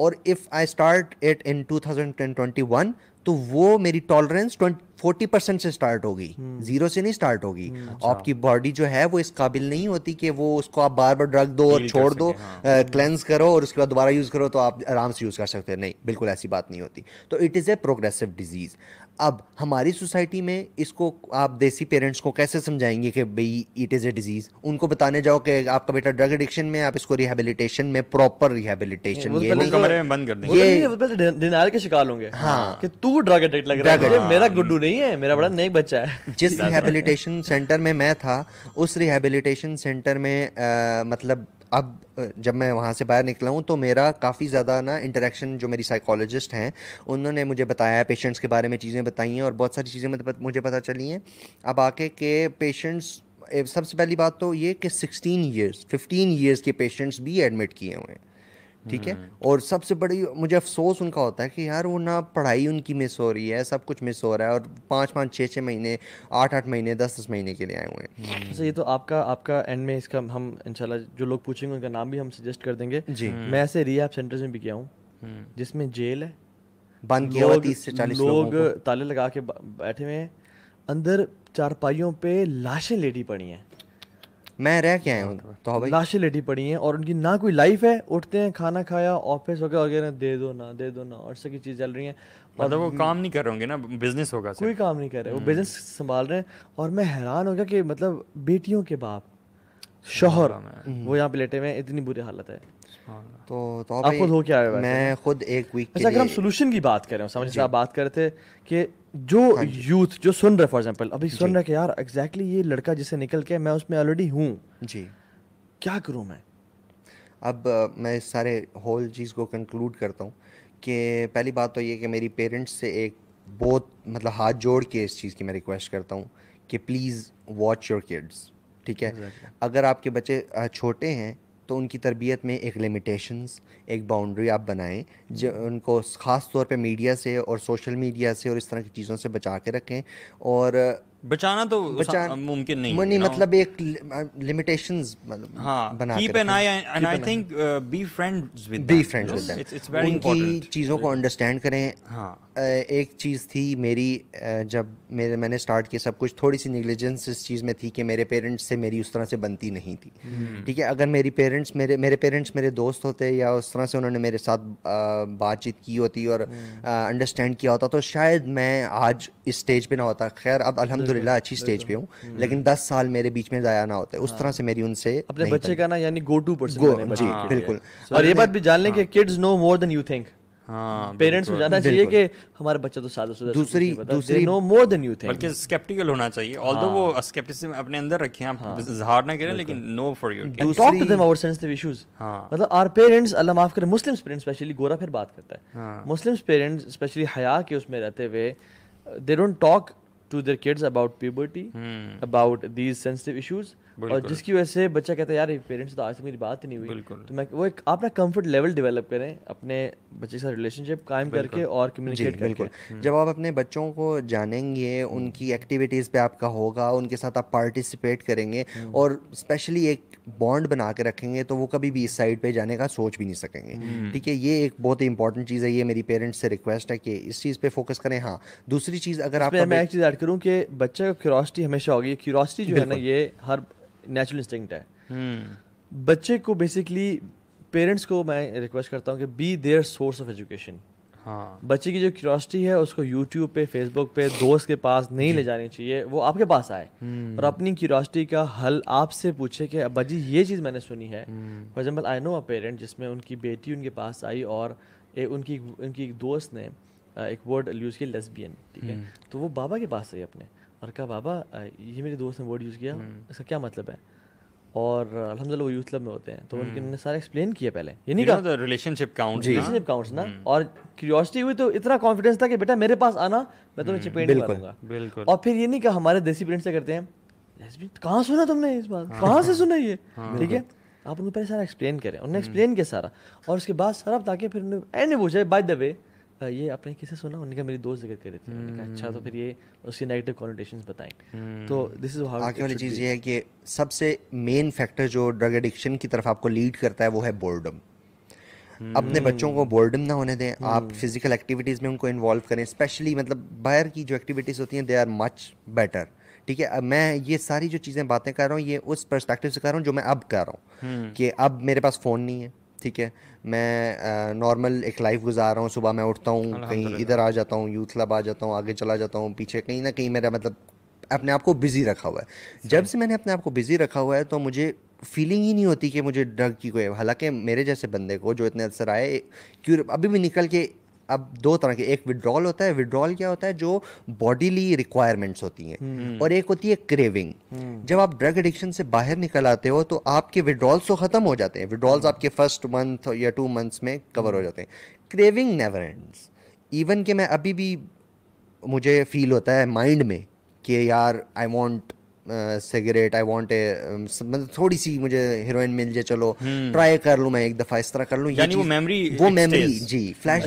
और if I start it in two thousand twenty one तो वो मेरी टॉलरेंस ट्वेंटी फोर्टी परसेंट से स्टार्ट होगी जीरो हम्म। से नहीं स्टार्ट होगी हम्म, अच्छा। आपकी बॉडी जो है वो इस काबिल नहीं होती कि वो उसको आप बार बार ड्रग दो और छोड़ दो क्लेंस हाँ। करो और उसके बाद दोबारा यूज करो तो आप आराम से यूज कर सकते हैं नहीं बिल्कुल ऐसी बात नहीं होती तो it is a progressive disease अब हमारी सोसाइटी में इसको आप देसी पेरेंट्स को कैसे समझाएंगे कि भई इट इज़ ए डिजीज़ उनको बताने जाओ कि आपका बेटा ड्रग एडिक्शन में आप इसको रिहेबिलिटेशन में प्रॉपर रिहेबिलिटेशन तो ये नहीं कमरे में बंद कर देंगे ये डिनार तो तो के शिकार होंगे हाँ कि तू ड्रग एडिक्ट लग रहा है मेरा गुड्डू नहीं है मेरा बड़ा हाँ। नेक बच्चा है जिस रिहेबिलिटेशन सेंटर में मैं था उस रिहेबिलिटेशन सेंटर में मतलब अब जब मैं वहाँ से बाहर निकला हूँ तो मेरा काफ़ी ज़्यादा ना इंटरेक्शन जो मेरी साइकोलॉजिस्ट हैं उन्होंने मुझे बताया पेशेंट्स के बारे में चीज़ें बताई हैं और बहुत सारी चीज़ें मतलब मुझे पता चली हैं अब आके के पेशेंट्स सबसे पहली बात तो ये कि 16 इयर्स 15 इयर्स के पेशेंट्स भी एडमिट किए हुए हैं ठीक है हम्म। और सबसे बड़ी मुझे अफसोस उनका होता है कि यार वो ना पढ़ाई उनकी मिस हो रही है सब कुछ मिस हो रहा है और पाँच पाँच छः छः महीने आठ आठ महीने दस दस महीने के लिए आए हुए हैं सर हम्म। अच्छा, ये तो आपका आपका एंड में इसका हम इंशाल्लाह जो लोग पूछेंगे उनका नाम भी हम सजेस्ट कर देंगे जी मैं ऐसे रिहाब सेंटर्स में भी गया हूँ हम्म। जिसमें जेल है बंद किया हुआ तीस से चालीस लोग ताले लगा के बैठे हुए हैं अंदर चारपाइयों पे लाशें लेटी पड़ी हैं मैं रह के आया हूँ तो भाई लाशें लेटी पड़ी हैं और उनकी ना कोई लाइफ है उठते हैं खाना खाया ऑफिस वगैरह वगैरह दे दो ना दे दो ना और सभी चीज़ चल रही है मतलब वो काम नहीं कर रहे होंगे ना बिजनेस होगा कोई काम नहीं कर रहे वो बिजनेस हम्म। संभाल रहे हैं और मैं हैरान हो गया कि मतलब बेटियों के बाप शोहर हम्म। वो यहाँ पे लेटे हुए हैं इतनी बुरी हालत है तो तो आप खुद हो क्या मैं खुद एक वीक अच्छा अगर हम सोल्यूशन की बात करें समझ आप बात कर रहे थे कि जो यूथ हाँ जो सुन रहे फॉर एग्जाम्पल अभी सुन रहे कि यार एग्जैक्टली exactly ये लड़का जिसे निकल के मैं उसमें ऑलरेडी हूँ जी क्या करूँ मैं अब आ, मैं इस सारे होल चीज़ को कंक्लूड करता हूँ कि पहली बात तो ये कि मेरी पेरेंट्स से एक बहुत मतलब हाथ जोड़ के इस चीज़ की मैं रिक्वेस्ट करता हूँ कि प्लीज़ वॉच योर किड्स ठीक है exactly. अगर आपके बच्चे छोटे हैं तो उनकी तरबियत में एक लिमिटेशंस एक बाउंड्री आप बनाएं जो उनको ख़ास तौर पे मीडिया से और सोशल मीडिया से और इस तरह की चीज़ों से बचा के रखें और बचाना तो बचाना हाँ, मुमकिन नहीं नहीं मतलब एक लिमिटेशंस मतलब हाँ, बना बी फ्रेंड्स uh, उनकी चीज़ों को अंडरस्टैंड करें हाँ एक चीज़ थी मेरी जब मेरे मैंने स्टार्ट किया सब कुछ थोड़ी सी निगलिजेंस इस चीज़ में थी कि मेरे पेरेंट्स से मेरी उस तरह से बनती नहीं थी हम्म। ठीक है अगर मेरी पेरेंट्स मेरे मेरे पेरेंट्स मेरे दोस्त होते या उस तरह से उन्होंने मेरे साथ बातचीत की होती और हम्म। अंडरस्टैंड किया होता तो शायद मैं आज इस स्टेज पे ना होता खैर अब अलहमदिल्ला अच्छी स्टेज पे हूँ हम्म। लेकिन दस साल मेरे बीच में ज़ाया ना होता उस हाँ। तरह से मेरी उनसे अपने बच्चे का ना यानी गो टू जी बिल्कुल और ये बात भी जान लें कि kids know more than you think parents हाँ, को जाना चाहिए कि हमारे बच्चे तो सादा सुदा दूसरी दूसरी know more than you think बल्कि स्केप्टिकल होना चाहिए ऑल्दो हाँ। वो स्केप्टिसिज्म अपने अंदर रखें आप हाँ। इजहार ना करें लेकिन no for your kid talk to them about sensitive issues मतलब आवर पेरेंट्स अल्लाह माफ करे मुस्लिम्स पेरेंट्स स्पेशली गोरा फिर बात करता है हाँ. मुस्लिम्स पेरेंट्स स्पेशली हया के उसमें रहते हुए they don't talk to their kids about puberty about these sensitive issues और जिसकी वजह से बच्चा कहता है यार पेरेंट्स तो आज तक मेरी बात नहीं हुई तो मैं वो एक अपना कंफर्ट लेवल डेवलप करें अपने बच्चे के साथ रिलेशनशिप कायम करके और कम्युनिकेट करके हम्म। जब आप अपने बच्चों को जानेंगे हम्म। उनकी एक्टिविटीज़ पे आपका होगा उनके साथ आप पार्टिसिपेट करेंगे हम्म। और स्पेशली एक बॉन्ड बना के रखेंगे तो वो कभी भी इस साइड पे जाने का सोच भी नहीं सकेंगे ठीक है ये एक बहुत ही इंपॉर्टेंट चीज़ है ये मेरी पेरेंट्स से रिक्वेस्ट है कि इस चीज़ पे फोकस करें हाँ दूसरी चीज़ अगर आप मैं एक चीज़ ऐड करूँ कि बच्चे का क्यूरोसिटी हमेशा होगी क्यूरोसिटी जो है ना ये हर नेचुरल इंस्टिंक्ट है hmm. बच्चे को बेसिकली पेरेंट्स को मैं रिक्वेस्ट करता हूँ कि be their source of education हाँ बच्चे की जो क्यूरोसिटी है उसको यूट्यूब पे फेसबुक पे दोस्त के पास नहीं ले जानी चाहिए वो आपके पास आए hmm. और अपनी क्यूरोसिटी का हल आपसे पूछे कि अब जी ये चीज़ मैंने सुनी है for example I know a parent जिसमें उनकी बेटी उनके पास आई और ए, उनकी उनकी एक दोस्त ने एक वर्ड यूज़ किया लेसबियन ठीक है hmm. तो वो बाबा के पास आई अपने और कहा बाबा ये मेरे दोस्त ने वर्ड यूज़ किया हम्म। इसका क्या मतलब है और अलहमदिल्ला वो यूथ क्लब में होते हैं तो हम्म। उनके उन्होंने सारा एक्सप्लेन किया पहले ये नहीं कहा रिलेशनशिप काउंट रिलेशनशिप काउंट्स ना हम्म। और क्यूरियोसिटी हुई तो इतना कॉन्फिडेंस था कि बेटा मेरे पास आना मैं तुम्हें चिपेट बिल्कुल और फिर ये नहीं कहा हमारे देसी पेरेंट्स से करते हैं कहाँ सुना तुमने इस बात हाँ। कहाँ से सुना ये हाँ। ठीक है आप उनको पहले सारा एक्सप्लेन करें उन्होंने एक्सप्लेन किया सारा और उसके बाद सर अब ताकि फिर एंड पूछा बाय द वे ये आपने किसे सुना उनका मेरी दोस्त जिक्र कर रही थी कहा अच्छा तो फिर ये उसके नेगेटिव कॉन्टेशन बताएं हम्म। तो दिस इज हाउ आगे वाली चीज़ ये है कि सबसे मेन फैक्टर जो ड्रग एडिक्शन की तरफ आपको लीड करता है वो है बोर्डम अपने हम्म। बच्चों को बोर्डम ना होने दें आप फिजिकल हम्म। एक्टिविटीज़ में उनको इन्वॉल्व करें स्पेशली मतलब बाहर की जो एक्टिविटीज़ होती हैं दे आर मच बेटर ठीक है अब मैं ये सारी जो चीज़ें बातें कर रहा हूँ ये उस परस्पेक्टिव से कर रहा हूँ जो मैं अब कर रहा हूँ कि अब मेरे पास फ़ोन नहीं है ठीक है मैं नॉर्मल एक लाइफ गुजार रहा हूँ सुबह मैं उठता हूँ कहीं इधर आ जाता हूँ यूथ क्लब आ जाता हूँ आगे चला जाता हूँ पीछे कहीं ना कहीं मेरा मतलब अपने आप को बिज़ी रखा हुआ है जब से मैंने अपने आप को बिज़ी रखा हुआ है तो मुझे फीलिंग ही नहीं होती कि मुझे ड्रग की कोई हालांकि मेरे जैसे बंदे को जो इतने असर आए क्यों अभी भी निकल के अब दो तरह के एक विड्रॉल होता है विड्रॉल क्या होता है जो बॉडीली रिक्वायरमेंट्स होती हैं हम्म। और एक होती है क्रेविंग हम्म। जब आप ड्रग एडिक्शन से बाहर निकल आते हो तो आपके विड्रॉल्स तो खत्म हो जाते हैं विड्रॉल्स हम्म। आपके फर्स्ट मंथ या टू मंथ्स में कवर हो जाते हैं क्रेविंग नेवर एंड्स इवन कि मैं अभी भी मुझे फील होता है माइंड में कि यार I want cigarette I want मतलब थोड़ी सी मुझे हीरोइन मिल जाए चलो ट्राई हम्म। कर लू मैं एक दफा इस तरह कर लू यानी वो मेमोरी वो मेमोरी जी flash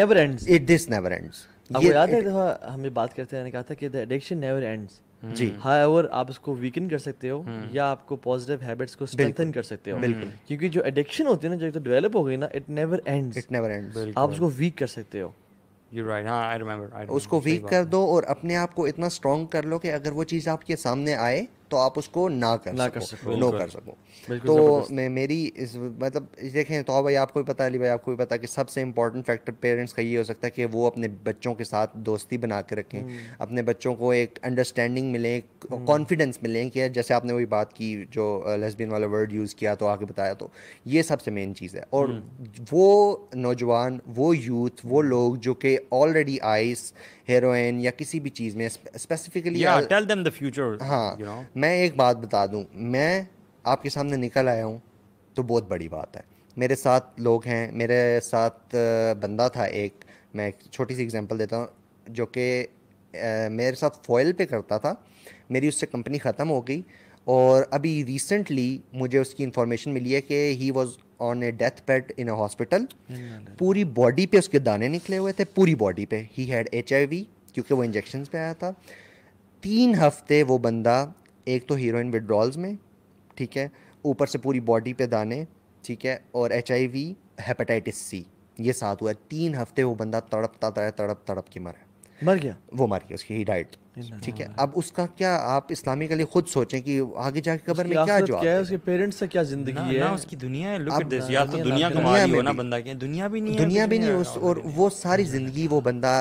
never ends it this never ends आपको याद है दफा हम ये बात करते हैं कहा था कि द एडिक्शन नेवर एंड्स जी हाउएवर आप इसको वीकन कर सकते हो हम्म। या आपको पॉजिटिव हैबिट्स को स्ट्रेंथन कर सकते हो बिल्कुल हम्म। क्योंकि जो एडिक्शन होती है ना जो डेवलप हो गई ना it never ends it never ends आप उसको वीक कर सकते हो हाँ, उसको वीक कर दो और अपने आप को इतना स्ट्रांग कर लो कि अगर वो चीज़ आपके सामने आए तो आप उसको ना कर ना सको, सको नो कर सको तो मैं मेरी इस मतलब देखें तो भाई आपको भी पता अली भाई आपको भी पता कि सबसे इंपॉर्टेंट फैक्टर पेरेंट्स का ये हो सकता है कि वो अपने बच्चों के साथ दोस्ती बना के रखें हम्म। अपने बच्चों को एक अंडरस्टैंडिंग मिले कॉन्फिडेंस मिले कि जैसे आपने वही बात की जो लेसबिन वाला वर्ड यूज़ किया तो आगे बताया तो ये सबसे मेन चीज़ है और हम्म। वो नौजवान वो यूथ वो लोग जो कि ऑलरेडी आइस हेरोइन या किसी भी चीज़ में specifically tell them the future हाँ you know? मैं एक बात बता दूँ मैं आपके सामने निकल आया हूँ तो बहुत बड़ी बात है मेरे साथ लोग हैं मेरे साथ बंदा था एक मैं एक छोटी सी एग्जांपल देता हूँ जो कि मेरे साथ फॉयल पे करता था मेरी उससे कंपनी ख़त्म हो गई और अभी रिसेंटली मुझे उसकी इन्फॉर्मेशन मिली है कि he was on a death bed in a hospital पूरी बॉडी पे उसके दाने निकले हुए थे पूरी बॉडी पे ही हैड एच क्योंकि वो इंजेक्शन पे आया था तीन हफ्ते वो बंदा एक तो हीरोइन विड्रॉल्स में ठीक है ऊपर से पूरी बॉडी पे दाने ठीक है और H I V hepatitis C ये साथ हुआ तीन हफ्ते वो बंदा तड़पता तड़प तड़प तड़प के मरा मर गया वो मर गया उसकी डाइट ठीक है अब उसका क्या आप इस्लामी के लिए खुद सोचें कि आगे जाके कबर में क्या जवाब क्या है उसके पेरेंट्स से क्या जिंदगी है ना उसकी दुनिया है लुक एट दिस या तो दुनिया कमा रही हो ना बंदा के दुनिया भी नहीं है दुनिया भी नहीं और वो सारी *laughs* जिंदगी वो बंदा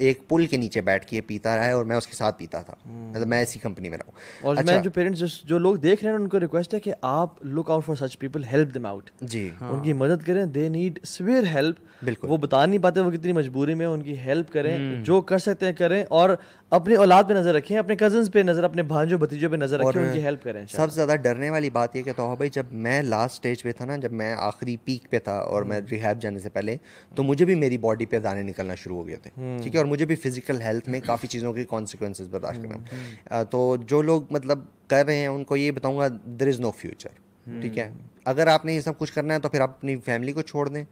एक पुल के नीचे बैठ के पीता रहा है और मैं उसके साथ पीता था मतलब तो मैं ऐसी कंपनी में रहूं और अच्छा, मैं जो पेरेंट्स जो, जो लोग देख रहे हैं उनको रिक्वेस्ट है कि आप look out for such people help them out जी हाँ। उनकी मदद करें दे नीड सिवियर हेल्प बिल्कुल वो बता नहीं पाते वो कितनी मजबूरी में उनकी हेल्प करें हम्म। जो कर सकते हैं करें और अपनी औलाद पे नजर रखें अपने कजन पे नजर अपने भांजों भतीजों पे नजर रखें उनकी हेल्प करें सबसे ज्यादा डरने वाली बात यह कि तो भाई जब मैं लास्ट स्टेज पे था ना जब मैं आखिरी पीक पे था और मैं रिहैब हम्म। जाने से पहले तो मुझे भी मेरी बॉडी पे दाने निकलना शुरू हो गए थे हम्म। ठीक है और मुझे भी फिजिकल हेल्थ में काफ़ी चीज़ों के कॉन्सिक्वेंस बर्दाश्त करना हम्म, तो जो लोग मतलब कर रहे हैं उनको ये बताऊँगा देर इज़ नो फ्यूचर ठीक है अगर आपने ये सब कुछ करना है तो फिर आप अपनी फैमिली को छोड़ दें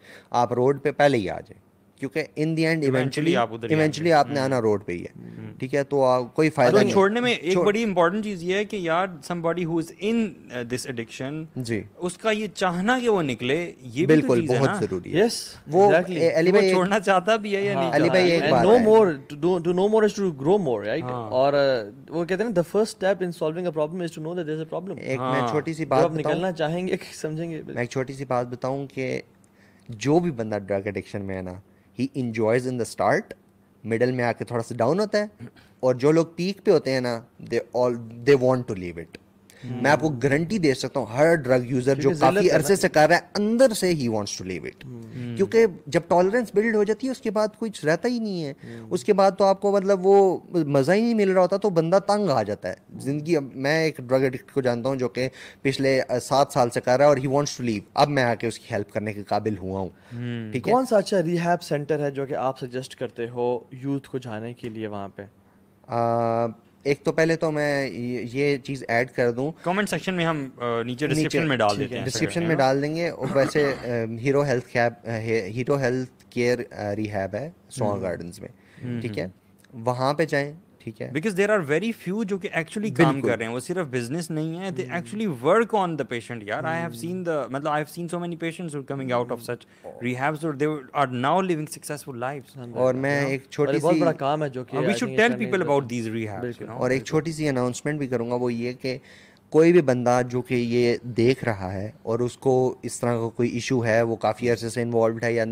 आप रोड पे पहले ही आ जाए क्योंकि इन दी एंड इवेंचुअली आप उधर इवेंचुअली आपने हम्म। आना रोड पे ही है ठीक है तो आ, कोई फायदा तो नहीं छोड़ने में एक बड़ी इंपॉर्टेंट चीज ये है कि यार somebody who is in this addiction जी उसका ये चाहना कि वो निकले ये बिल्कुल भी तो बहुत जरूरी है यस वो अली भाई छोड़ना चाहता भी है या हाँ, नहीं अली भाई एक बात know more to know more is to grow more right और uh, वो कहते हैं the first step in solving a problem is to know that there is a problem एक मैं हाँ। छोटी सी बात निकलना चाहेंगे *laughs* समझेंगे मैं एक छोटी सी बात बताऊं कि जो भी बंदा ड्रग एडिक्शन में है ना he enjoys in the start middle में आके थोड़ा सा डाउन होता है और जो लोग पीक पे होते हैं ना they all they want to leave it Hmm. मैं आपको गारंटी दे सकता हूँ हर ड्रग यूजर जो काफी अरसे से कर रहा है अंदर से ही वॉन्ट्स टू लिव इट क्योंकि जब टॉलरेंस बिल्ड हो जाती है उसके बाद कुछ रहता ही नहीं है hmm. उसके बाद तो आपको मतलब वो मज़ा ही नहीं मिल रहा होता तो बंदा तंग आ जाता है जिंदगी मैं एक ड्रग एडिक्ट को जानता हूँ जो कि पिछले सात साल से कर रहा है और ही वॉन्ट्स टू लीव अब मैं आके उसकी हेल्प करने के काबिल हुआ हूँ hmm. ठीक है कौन सा अच्छा रिहैब सेंटर है जो कि आप सजेस्ट करते हो यूथ को जाने के लिए वहाँ पे एक तो पहले तो मैं ये चीज़ ऐड कर दूं कमेंट सेक्शन में हम नीचे डिस्क्रिप्शन में डाल देते हैं डिस्क्रिप्शन में डाल देंगे और वैसे Hero health cab Hero health care rehab है स्ट्रॉन्ग हम्म। गार्डन्स में हम्म, ठीक है हम्म। वहाँ पे जाएं ठीक है because there are very few जो कि एक्चुअली काम कर रहे हैं वो सिर्फ बिजनेस नहीं है they actually work on the patient यार आई हैव सीन द मतलब I have seen so many patients coming out of such rehabs और they are now living successful lifes और मैं एक छोटी सी बहुत बड़ा काम है जो कि we should tell people about these rehabs you know और एक छोटी सी अनाउंसमेंट भी करूंगा वो ये कि कोई भी बंदा जो कि ये देख रहा है और उसको इस तरह का को कोई इशू है वो काफ़ी हम्म। अर्से से इन्वॉल्व है या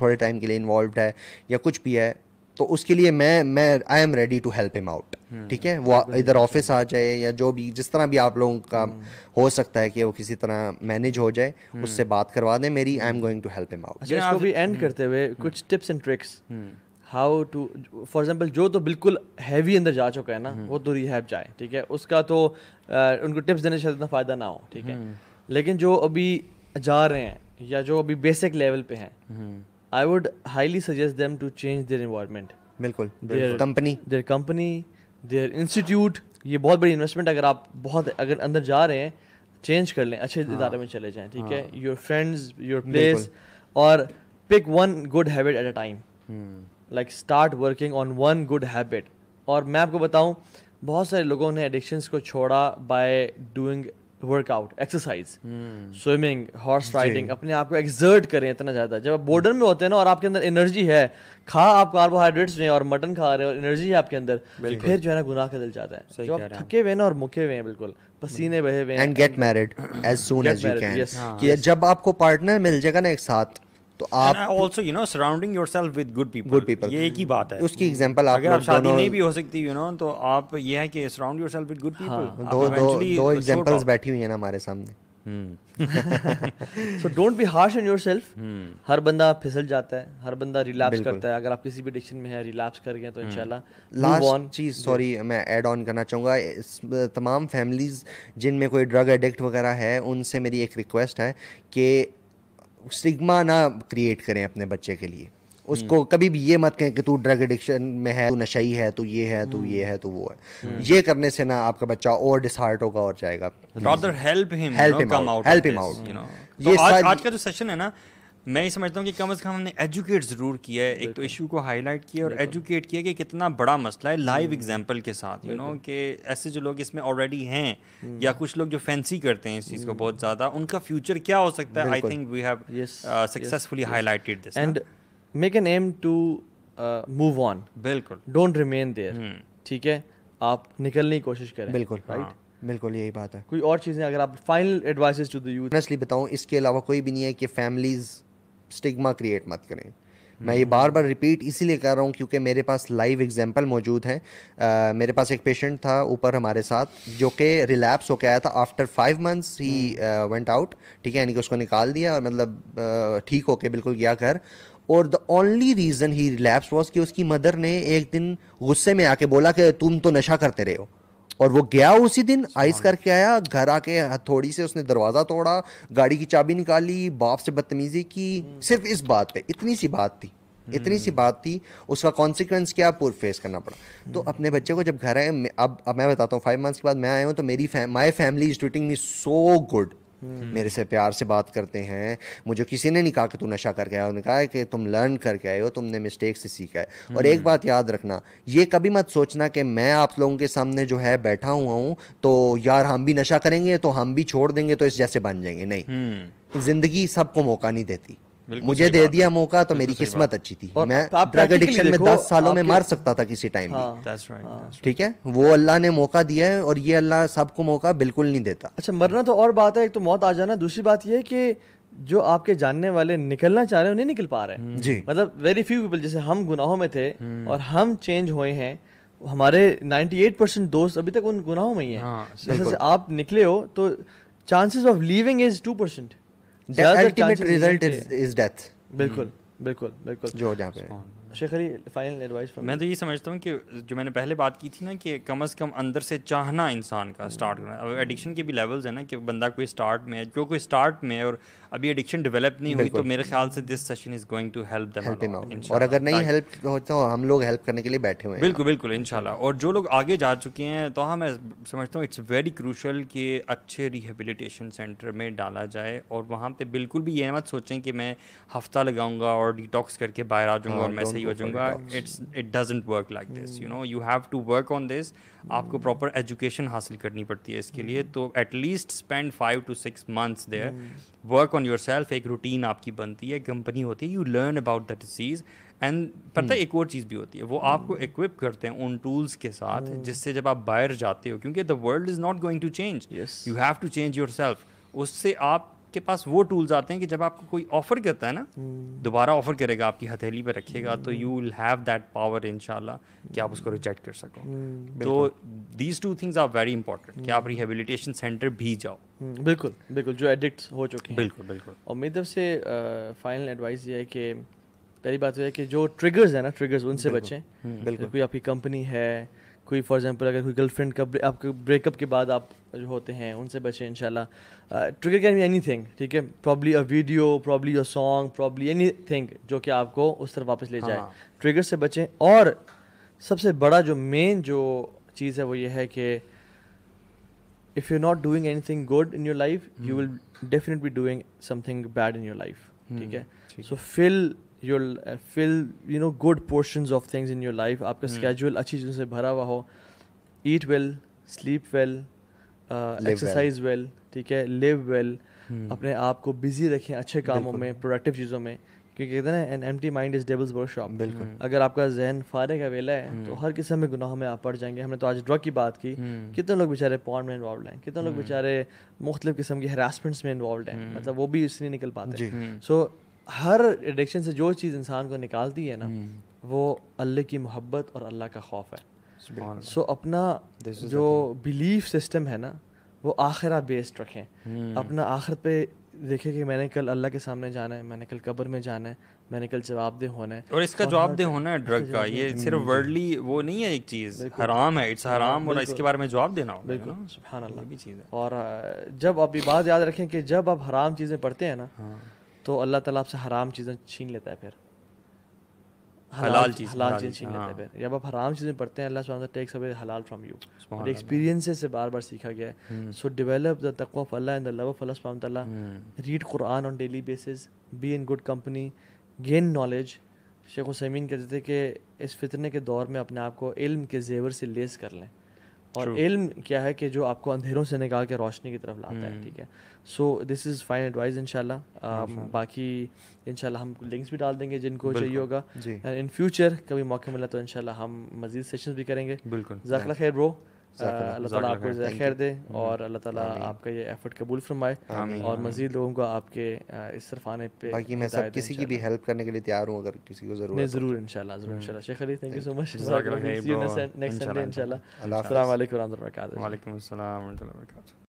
थोड़े टाइम के लिए इन्वॉल्व है या कुछ भी है तो उसके लिए मैं मैं I am ready to help him out ठीक है वो इधर ऑफिस आ जाए या जो भी जिस तरह भी आप लोगों का hmm. हो सकता है कि वो किसी तरह मैनेज हो जाए hmm. उससे बात करवा दें मेरी I am going to help him out इसको भी एंड hmm. करते हुए कुछ tips and tricks how to for example जो तो बिल्कुल हैवी अंदर जा चुका है ना वो तो रिहैब जाए ठीक है उसका तो उनको टिप्स देने से इतना फ़ायदा ना हो ठीक है लेकिन जो अभी जा रहे हैं या जो अभी बेसिक लेवल पे हैं I would highly suggest them to change their environment बिल्कुल their company their company their institute ये बहुत बड़ी इन्वेस्टमेंट अगर आप बहुत अगर अंदर जा रहे हैं चेंज कर लें अच्छे हाँ, इदारे में चले जाएं ठीक हाँ, है योर फ्रेंड्स योर प्लेस और pick one good habit at a time like start working on one good habit और मैं आपको बताऊं बहुत सारे लोगों ने एडिक्शंस को छोड़ा by doing workout exercise swimming horse riding अपने आप को एक्सर्ट करें इतना ज़्यादा जब आप बॉर्डर में होते हैं ना और आपके अंदर एनर्जी है खा आप कार्बोहाइड्रेट्स में और मटन खा रहे हो एनर्जी है आपके अंदर फिर जो है ना गुनाह का दिल जाता है जब आप थके हुए ना और मुके हुए हैं बिल्कुल पसीने बहे हुए and get married as soon as you can जब आपको पार्टनर मिल जाएगा ना एक साथ तो आप also you know surrounding yourself with good people good people ये एक ही बात है उसकी एग्जांपल आप अगर आप शादी नहीं भी हो सकती यू you नो know, तो आप ये है कि surround yourself with good people दो दो दो एग्जांपल्स बैठी हुई है ना हमारे सामने so don't be harsh on yourself हर बंदा फिसल जाता है हर बंदा रिलैप्स करता है अगर आप किसी भी एडिक्शन में है रिलैप्स कर गए तो इंशाल्लाह लास्ट चीज सॉरी मैं ऐड ऑन करना चाहूंगा तमाम फैमिलीज जिनमें कोई ड्रग एडिक्ट वगैरह है उनसे मेरी एक रिक्वेस्ट है कि स्टिग्मा ना क्रिएट करें अपने बच्चे के लिए हम्म। उसको कभी भी ये मत कहें कि तू ड्रग एडिक्शन में है तू ही है तू ये है तू ये हम्म। है तू वो है हम्म। ये करने से ना आपका बच्चा और डिसहार्ट होगा और जाएगा rather help him help him out out ये तो आज का जो सेशन है ना मैं ये समझता हूँ कि कम अज कम हमने एजुकेट ज़रूर किया है एक तो इशू को हाईलाइट किया और एजुकेट किया कि कितना बड़ा मसला है लाइव एग्जाम्पल हम्म। के साथ यू नो कि ऐसे जो लोग इसमें ऑलरेडी हैं हम्म। या कुछ लोग जो फैंसी करते हैं इस चीज़ को हम्म। बहुत ज़्यादा उनका फ्यूचर क्या हो सकता है I think we have successfully highlighted this and make an aim to move on बिल्कुल डोंट रिमेन देयर ठीक है आप निकलने की कोशिश करें बिल्कुल राइट हाँ, बिल्कुल यही बात है कोई और चीज़ें अगर आप final advice to the youth बताऊं इसके अलावा कोई भी नहीं है कि फैमिलीज़ स्टिग्मा क्रिएट मत करें मैं ये बार बार रिपीट इसीलिए कर रहा हूँ क्योंकि मेरे पास लाइव एग्जांपल मौजूद हैं मेरे पास एक पेशेंट था ऊपर हमारे साथ जो कि रिलैप्स होके आया था after five months he went out ठीक है यानी कि उसको निकाल दिया और मतलब ठीक होके बिल्कुल गया घर और the only reason he relapse was कि उसकी मदर ने एक दिन गुस्से में आके बोला कि तुम तो नशा करते रहे हो और वो गया उसी दिन आइस करके आया घर आके थोड़ी से उसने दरवाजा तोड़ा गाड़ी की चाबी निकाली बाप से बदतमीजी की हम्म। सिर्फ इस बात पे इतनी सी बात थी इतनी सी हम्म। बात थी उसका कॉन्सिक्वेंस क्या पूर फेस करना पड़ा तो हम्म। अपने बच्चे को जब घर आए अब अब मैं बताता हूँ फाइव मंथ्स के बाद मैं आया हूँ तो मेरी my family is treating me so good hmm. मेरे से प्यार से बात करते हैं मुझे किसी ने नहीं कहा कि तू नशा करके आया उन्होंने कहा कि तुम लर्न करके आए हो तुमने मिस्टेक से सीखा है और एक हम्म। बात याद रखना ये कभी मत सोचना कि मैं आप लोगों के सामने जो है बैठा हुआ हूँ तो यार हम भी नशा करेंगे तो हम भी छोड़ देंगे तो इस जैसे बन जाएंगे नहीं हम्म। जिंदगी सबको मौका नहीं देती मुझे दे दिया मौका तो मेरी किस्मत अच्छी थी मैं ड्रग एडिक्शन में दस सालों में मर सकता था किसी टाइम हाँ। हाँ। ठीक है वो अल्लाह ने मौका दिया है और ये अल्लाह सबको मौका बिल्कुल नहीं देता अच्छा मरना तो और बात है एक तो मौत आ जाना दूसरी बात यह की कि जो आपके जानने वाले निकलना चाह रहे हैं नहीं निकल पा रहे जी मतलब वेरी फ्यू पीपल जैसे हम गुनाहों में थे हम्म। और हम चेंज हुए हैं हमारे 98 परसेंट दोस्त अभी तक उन गुनाहों में ही हैं हाँ, जैसे आप निकले हो तो chances of leaving is two percent ultimate result is death बिल्कुल hmm. बिल्कुल बिल्कुल जो जहाँ पे शेख अली फाइनल एडवाइस मैं तो ये समझता हूँ कि जो मैंने पहले बात की थी ना कि कम अज़ कम अंदर से चाहना इंसान का स्टार्ट hmm. करना अब एडिक्शन के भी लेवल्स है ना कि बंदा कोई स्टार्ट में है जो कोई स्टार्ट में और अभी एडिक्शन डेवलप नहीं हुई तो मेरे ख्याल से this session is going to help them और अगर नहीं हेल्प हो तो हम लोग हेल्प करने के लिए बैठे हुए हैं बिल्कुल बिल्कुल इंशाल्लाह और जो लोग आगे जा चुके हैं तो हाँ मैं समझता हूँ इट्स वेरी क्रूशल कि अच्छे रिहेबिलिटेशन सेंटर में डाला जाए और वहाँ पे बिल्कुल भी ये मत सोचें कि मैं हफ्ता लगाऊंगा और डिटॉक्स करके बाहर आ जाऊँगा हाँ, और मैं सही हो जाऊँगा it's it doesn't work like this you know you have to work on this आपको प्रॉपर एजुकेशन हासिल करनी पड़ती है इसके लिए तो at least spend five to six months there work on yourself एक रूटीन आपकी बनती है कंपनी होती है you learn about the disease and पता है hmm. एक और चीज़ भी होती है वो आपको इक्विप hmm. करते हैं उन टूल्स के साथ hmm. जिससे जब आप बाहर जाते हो क्योंकि the world is not going to change you have to change yourself उससे आप आपके पास वो टूल्स आते हैं कि जब आपको कोई ऑफर करता है ना हम्म। दोबारा ऑफर करेगा आपकी हथेली पे रखेगा तो you will have that power इनशाला कि आप उसको रिजेक्ट कर सको हम्म, तो these two things are very important कि आप रिहेबिलिटेशन हम्म। सेंटर भी जाओ बिल्कुल बिल्कुल जो एडिक्ट हो चुके हैं बिल्कुल बिल्कुल और मेरी तरफ से फाइनल एडवाइस ये है कि पहली बात तो यह है कि जो ट्रिगर्स है ना ट्रिगर्स उनसे बचें बिल्कुल कोई आपकी कंपनी है कोई फॉर एग्जांपल अगर कोई गर्लफ्रेंड का आपके ब्रेकअप के बाद आप जो होते हैं उनसे बचें इनशाला trigger can be anything ठीक है probably a video probably a song probably anything जो कि आपको उस तरफ वापस ले जाए ट्रिगर हाँ। से बचें और सबसे बड़ा जो मेन जो चीज़ है वो ये है कि if you not doing anything good in your life you will definitely doing something bad in your life ठीक है so fill you'll fill you know good portion of things in your life आपका hmm. schedule अच्छी चीज़ों से भरा हुआ हो eat well sleep well exercise well ठीक है लिव वेल hmm. अपने आप को बिजी रखें अच्छे कामों में प्रोडक्टिव चीज़ों में क्योंकि कहते हैं an empty mind is devil's shop बिल्कुल hmm. अगर आपका जहन फारे का वेला है तो हर किस्म में गुनाहों में आप पड़ जाएंगे हमने तो आज ड्रग की बात की कितने लोग बेचारे पॉन में इन्वॉल्व हैं कितने लोग बेचारे मुख्तलिफ किस्म के हरासमेंट्स में इन्वॉल्व हैं मतलब वो भी इसलिए निकल पाते हैं सो हर एडिक्शन से जो चीज़ इंसान को निकालती है ना हम्म। वो अल्लाह की मोहब्बत और अल्लाह का खौफ है सो so, अपना जो बिलीफ सिस्टम है ना वो आखिरा बेस्ड रखें हम्म। अपना आखिर पे देखें कि मैंने कल अल्लाह के सामने जाना है मैंने कल कब्र में जाना है मैंने कल जवाब दे होना है और इसका जवाब दे होना है ड्रग का ये सिर्फ वर्डली हम्म। वो नहीं है एक चीज़ हराम है इट्स हराम और इसके बारे में जवाब देना होगा बिल्कुल सुबह चीज़ है और जब आप ये बात याद रखें कि जब आप हराम चीज़ें पढ़ते हैं ना हाँ। तो अल्लाह ताला आपसे हराम चीज़ें छीन लेता है फिर हलाल चीज़ें छीन लेता है हाँ। फिर जब आप हराम चीज़ें पढ़ते हैं अल्लाह टेक्स अवे हलाल यू और से बार बार सीखा गया है so develop the Allah and the love of Allah read Quran on daily basis be in good company gain knowledge Sheikh Husaimeen कहते थे कि इस फितने के दौर में अपने आप को इल्म के जेवर से लेस कर लें और इल्म क्या है कि जो आपको अंधेरों से निकाल के रोशनी की तरफ लाता है हम्म। ठीक है so this is fine advice इनशाला बाकी इनशाला हम लिंक्स भी डाल देंगे जिनको चाहिए होगा इन फ्यूचर कभी मौका मिला तो इनशाला हम मजीद सेशन भी करेंगे बिल्कुल ज़ाकला खैर ब्रो अल्लाह ताला आपको ज़्यादा खैर दे हम्म, और अल्लाह ताला आपका ये एफर्ट कबूल फरमाए और मज़ीद लोगों को आपके इस सरफाने पे बाकी मैं सब किसी की भी हेल्प करने के लिए तैयार हूँ अगर किसी को ज़रूरत है तो। ज़रूर इंशाल्लाह ज़रूर हम्म। इंशाल्लाह Sheikh Ali thank you so much next Sunday इंशाल्लाह अस्सलाम वालेकुम व रहमतुल्लाहि व बरकातहू